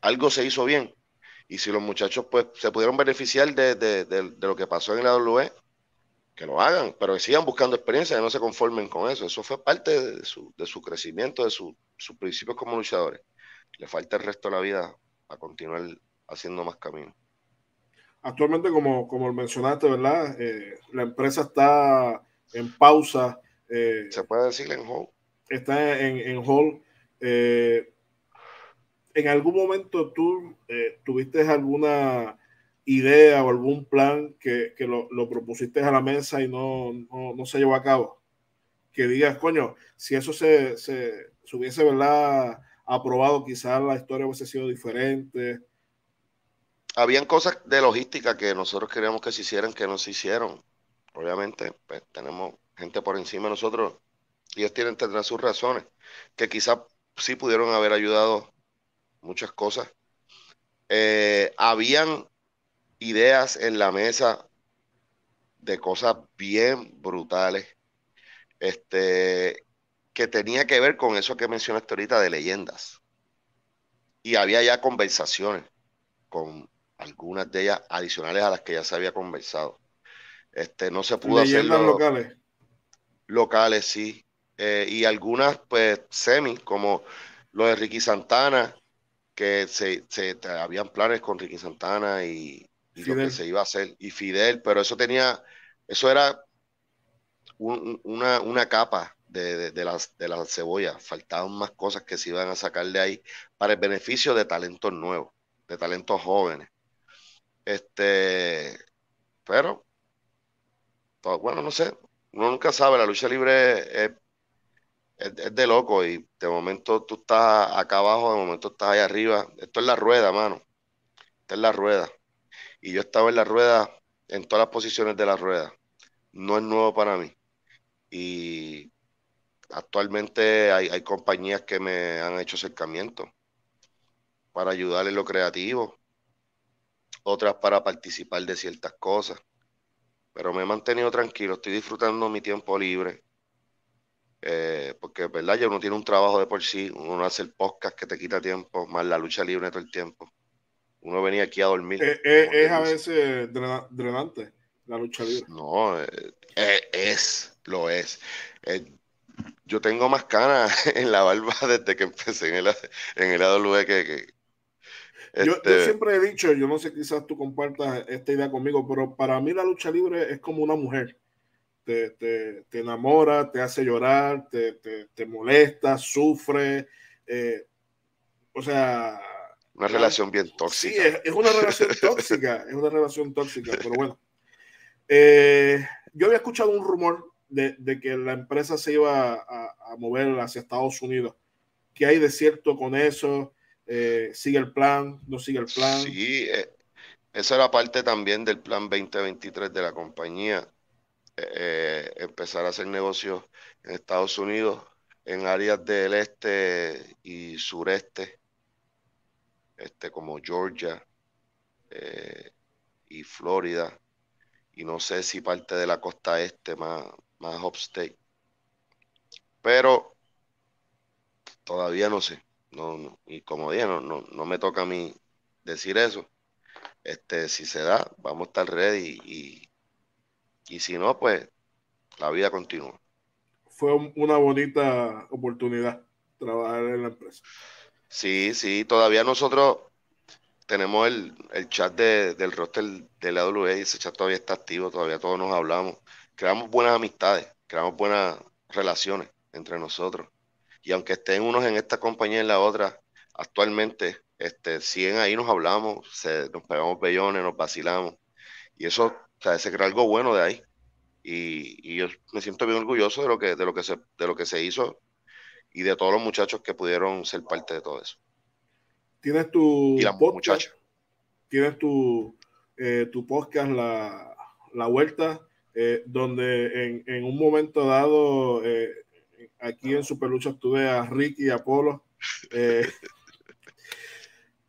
Algo se hizo bien. Y si los muchachos pues se pudieron beneficiar de, lo que pasó en la WWE que lo hagan, pero que sigan buscando experiencia, que no se conformen con eso. Eso fue parte de su, crecimiento, de sus principios como luchadores. Le falta el resto de la vida a continuar haciendo más camino. Actualmente, como, como mencionaste, ¿verdad? Eh, la empresa está en pausa. Eh, se puede decir en hold. Está en, en hold. Eh, ¿en algún momento tú eh, tuviste alguna idea o algún plan que, lo, propusiste a la mesa y no, se llevó a cabo? Que digas, coño, si eso se, hubiese ¿verdad? aprobado, quizás la historia hubiese sido diferente. Habían cosas de logística que nosotros queríamos que se hicieran que no se hicieron. Obviamente, pues, tenemos gente por encima de nosotros y ellos tienen, tener sus razones que quizás sí pudieron haber ayudado muchas cosas. Eh, habían ideas en la mesa de cosas bien brutales, este, que tenía que ver con eso que mencionaste ahorita de leyendas. Y había ya conversaciones con algunas de ellas adicionales a las que ya se había conversado. Este, no se pudo hacer. locales. Locales, sí. Eh, y algunas, pues, semi, como lo de Ricky Santana, que se, habían planes con Ricky Santana y, lo que se iba a hacer, y Fidel, pero eso tenía, eso era una, capa de, de, las, cebollas, faltaban más cosas que se iban a sacar de ahí para el beneficio de talentos nuevos, de talentos jóvenes. Este, pero, bueno, no sé, uno nunca sabe, la lucha libre es, es, de loco y de momento tú estás acá abajo, de momento estás allá arriba. Esto es la rueda, mano. Esta es la rueda. Y yo estaba en la rueda, en todas las posiciones de la rueda. No es nuevo para mí. Y actualmente hay, hay compañías que me han hecho acercamiento para ayudar en lo creativo, otras para participar de ciertas cosas. Pero me he mantenido tranquilo, estoy disfrutando mi tiempo libre eh, porque, ¿verdad? Ya uno tiene un trabajo de por sí, uno hace el podcast que te quita tiempo, más la lucha libre todo el tiempo. Uno venía aquí a dormir. Eh, eh, es a veces drenante la lucha libre. No, es, lo es. yo tengo más canas en la barba desde que empecé en el, en el AWE que, yo, este siempre he dicho, yo no sé, quizás tú compartas esta idea conmigo, pero para mí la lucha libre es como una mujer te, enamora, te hace llorar, te, molesta, sufre. Eh, o sea... Una relación bien tóxica. Sí, es, una relación tóxica, es una relación tóxica, pero bueno. Eh, yo había escuchado un rumor de, que la empresa se iba a, mover hacia Estados Unidos. ¿Qué hay de cierto con eso? Eh, ¿Sigue el plan? ¿No sigue el plan? Sí, esa era parte también del plan 2023 de la compañía. Eh, empezar a hacer negocios en Estados Unidos, en áreas del este y sureste, este, como Georgia eh, y Florida, y no sé si parte de la costa este, más, más upstate. Pero todavía no sé. No, y como dije, no, no, no me toca a mí decir eso. Este, si se da, vamos a estar ready y, y si no, pues la vida continúa. Fue una bonita oportunidad trabajar en la empresa. Sí, sí, todavía nosotros tenemos el, chat del roster de la WA, ese chat todavía está activo, todavía todos nos hablamos. Creamos buenas amistades, creamos buenas relaciones entre nosotros. Y aunque estén unos en esta compañía y en la otra, actualmente este, siguen ahí, nos hablamos, nos pegamos bellones, nos vacilamos. Y eso o sea, se creó algo bueno de ahí. Y, yo me siento bien orgulloso de lo que de lo que se de lo que se hizo y de todos los muchachos que pudieron ser parte de todo eso tienes tu podcast, tienes tu eh, tu podcast la, vuelta eh, donde en, un momento dado eh, aquí en Superlucha estuve a Ricky y a Polo.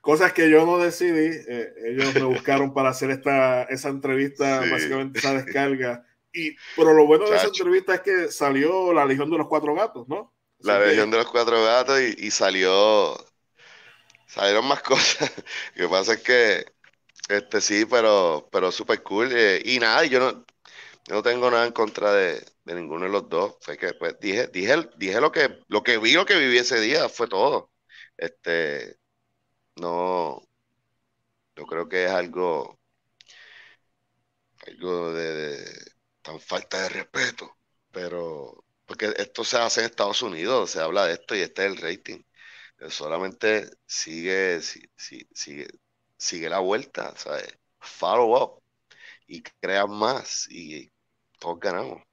cosas que yo no decidí. Eh, ellos me buscaron para hacer esta, esa entrevista, básicamente esa descarga. Y, pero lo bueno de esa entrevista es que salió la Legión de los Cuatro Gatos, ¿no? la Legión de los Cuatro Gatos y, salió. Salieron más cosas. lo que pasa es que. Este sí, pero, pero súper cool. Eh, y nada, yo no, no tengo nada en contra de, de ninguno de los dos. que pues, dije, dije, dije lo que, lo que vi, lo que viví ese día, fue todo. Este, no, yo creo que es algo, algo de, tan falta de respeto, pero porque esto se hace en Estados Unidos, se habla de esto y este es el rating. Solamente sigue, sigue, sigue, sigue la vuelta, ¿sabes? Follow up y crean más y todos ganamos.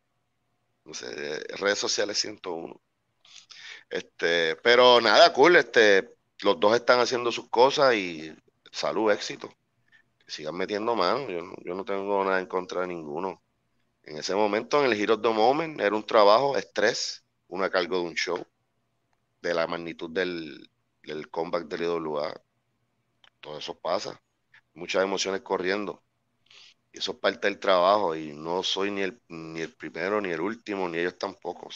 No sé, redes sociales 101. Este, pero nada, cool, este, los dos están haciendo sus cosas y salud, éxito. sigan metiendo mano. Yo, no, yo no tengo nada en contra de ninguno. En ese momento, en el Giro de Moment, era un trabajo, estrés, una cargo de un show, de la magnitud del, comeback del IWA. Todo eso pasa. Muchas emociones corriendo. Y eso es parte del trabajo. Y no soy ni el, ni el primero, ni el último, ni ellos tampoco.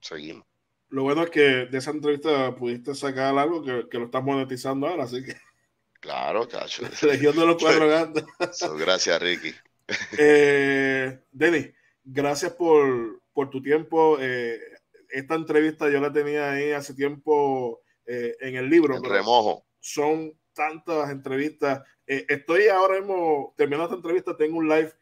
seguimos. Lo bueno es que de esa entrevista pudiste sacar algo que, lo estás monetizando ahora, así que. Claro, cacho. Legión de los cuatro pues, gracias, Ricky. Eh, Denis, gracias por, tu tiempo. Eh, esta entrevista yo la tenía ahí hace tiempo eh, en el libro. remojo. Son tantas entrevistas. estoy ahora mismo terminando esta entrevista, tengo un live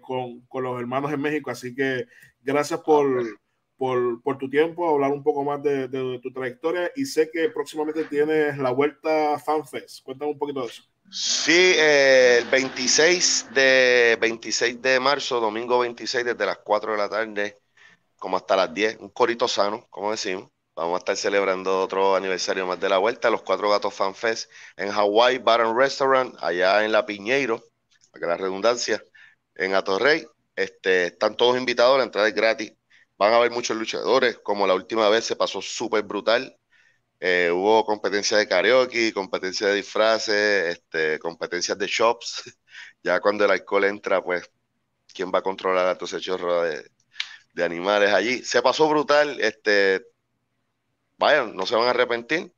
con, los hermanos en México, así que gracias ah, por, pues por, tu tiempo, hablar un poco más de, tu trayectoria y sé que próximamente tienes la vuelta FanFest. Cuéntame un poquito de eso. Sí, eh, el 26 de, 26 de marzo, domingo 26, desde las 4 de la tarde como hasta las 10, un corito sano, como decimos. Vamos a estar celebrando otro aniversario más de la vuelta, los Cuatro Gatos Fan Fest en Hawaii Bar Restaurant, allá en La Piñeiro, para que la redundancia, en Atorrey. Este, están todos invitados, la entrada es gratis Van a haber muchos luchadores, como la última vez se pasó súper brutal. Eh, hubo competencia de karaoke, competencia de disfraces, este, competencias de shops. ya cuando el alcohol entra, pues, ¿quién va a controlar a todos esos chorro de, animales allí? Se pasó brutal. Este, vayan, no se van a arrepentir.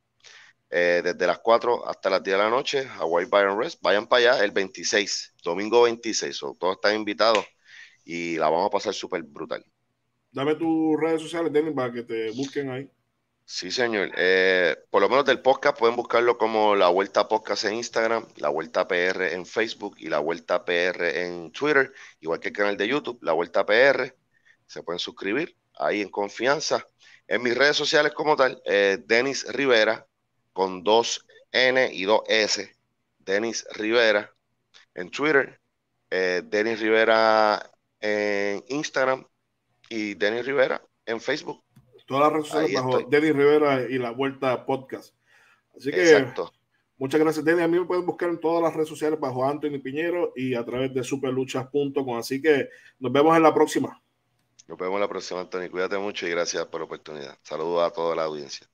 Eh, desde las 4 hasta las 10 de la noche, a White Byron Rest. Vayan para allá el 26, domingo 26. todos están invitados y la vamos a pasar súper brutal dame tus redes sociales, Denis, para que te busquen ahí. Sí, señor. Eh, por lo menos del podcast pueden buscarlo como La Vuelta Podcast en Instagram, La Vuelta PR en Facebook y La Vuelta PR en Twitter, igual que el canal de YouTube, La Vuelta PR. Se pueden suscribir ahí en confianza. En mis redes sociales como tal, eh, Denis Rivera con 2 N y 2 S. Denis Rivera en Twitter, eh, Denis Rivera en Instagram y Denis Rivera en Facebook. Todas las redes sociales bajo Denis Rivera y la Vuelta Podcast. Así que muchas gracias, Denis. A mí me pueden buscar en todas las redes sociales bajo Anthony Piñero y a través de superluchas.com. Así que nos vemos en la próxima. Nos vemos en la próxima, Anthony. Cuídate mucho y gracias por la oportunidad. Saludos a toda la audiencia.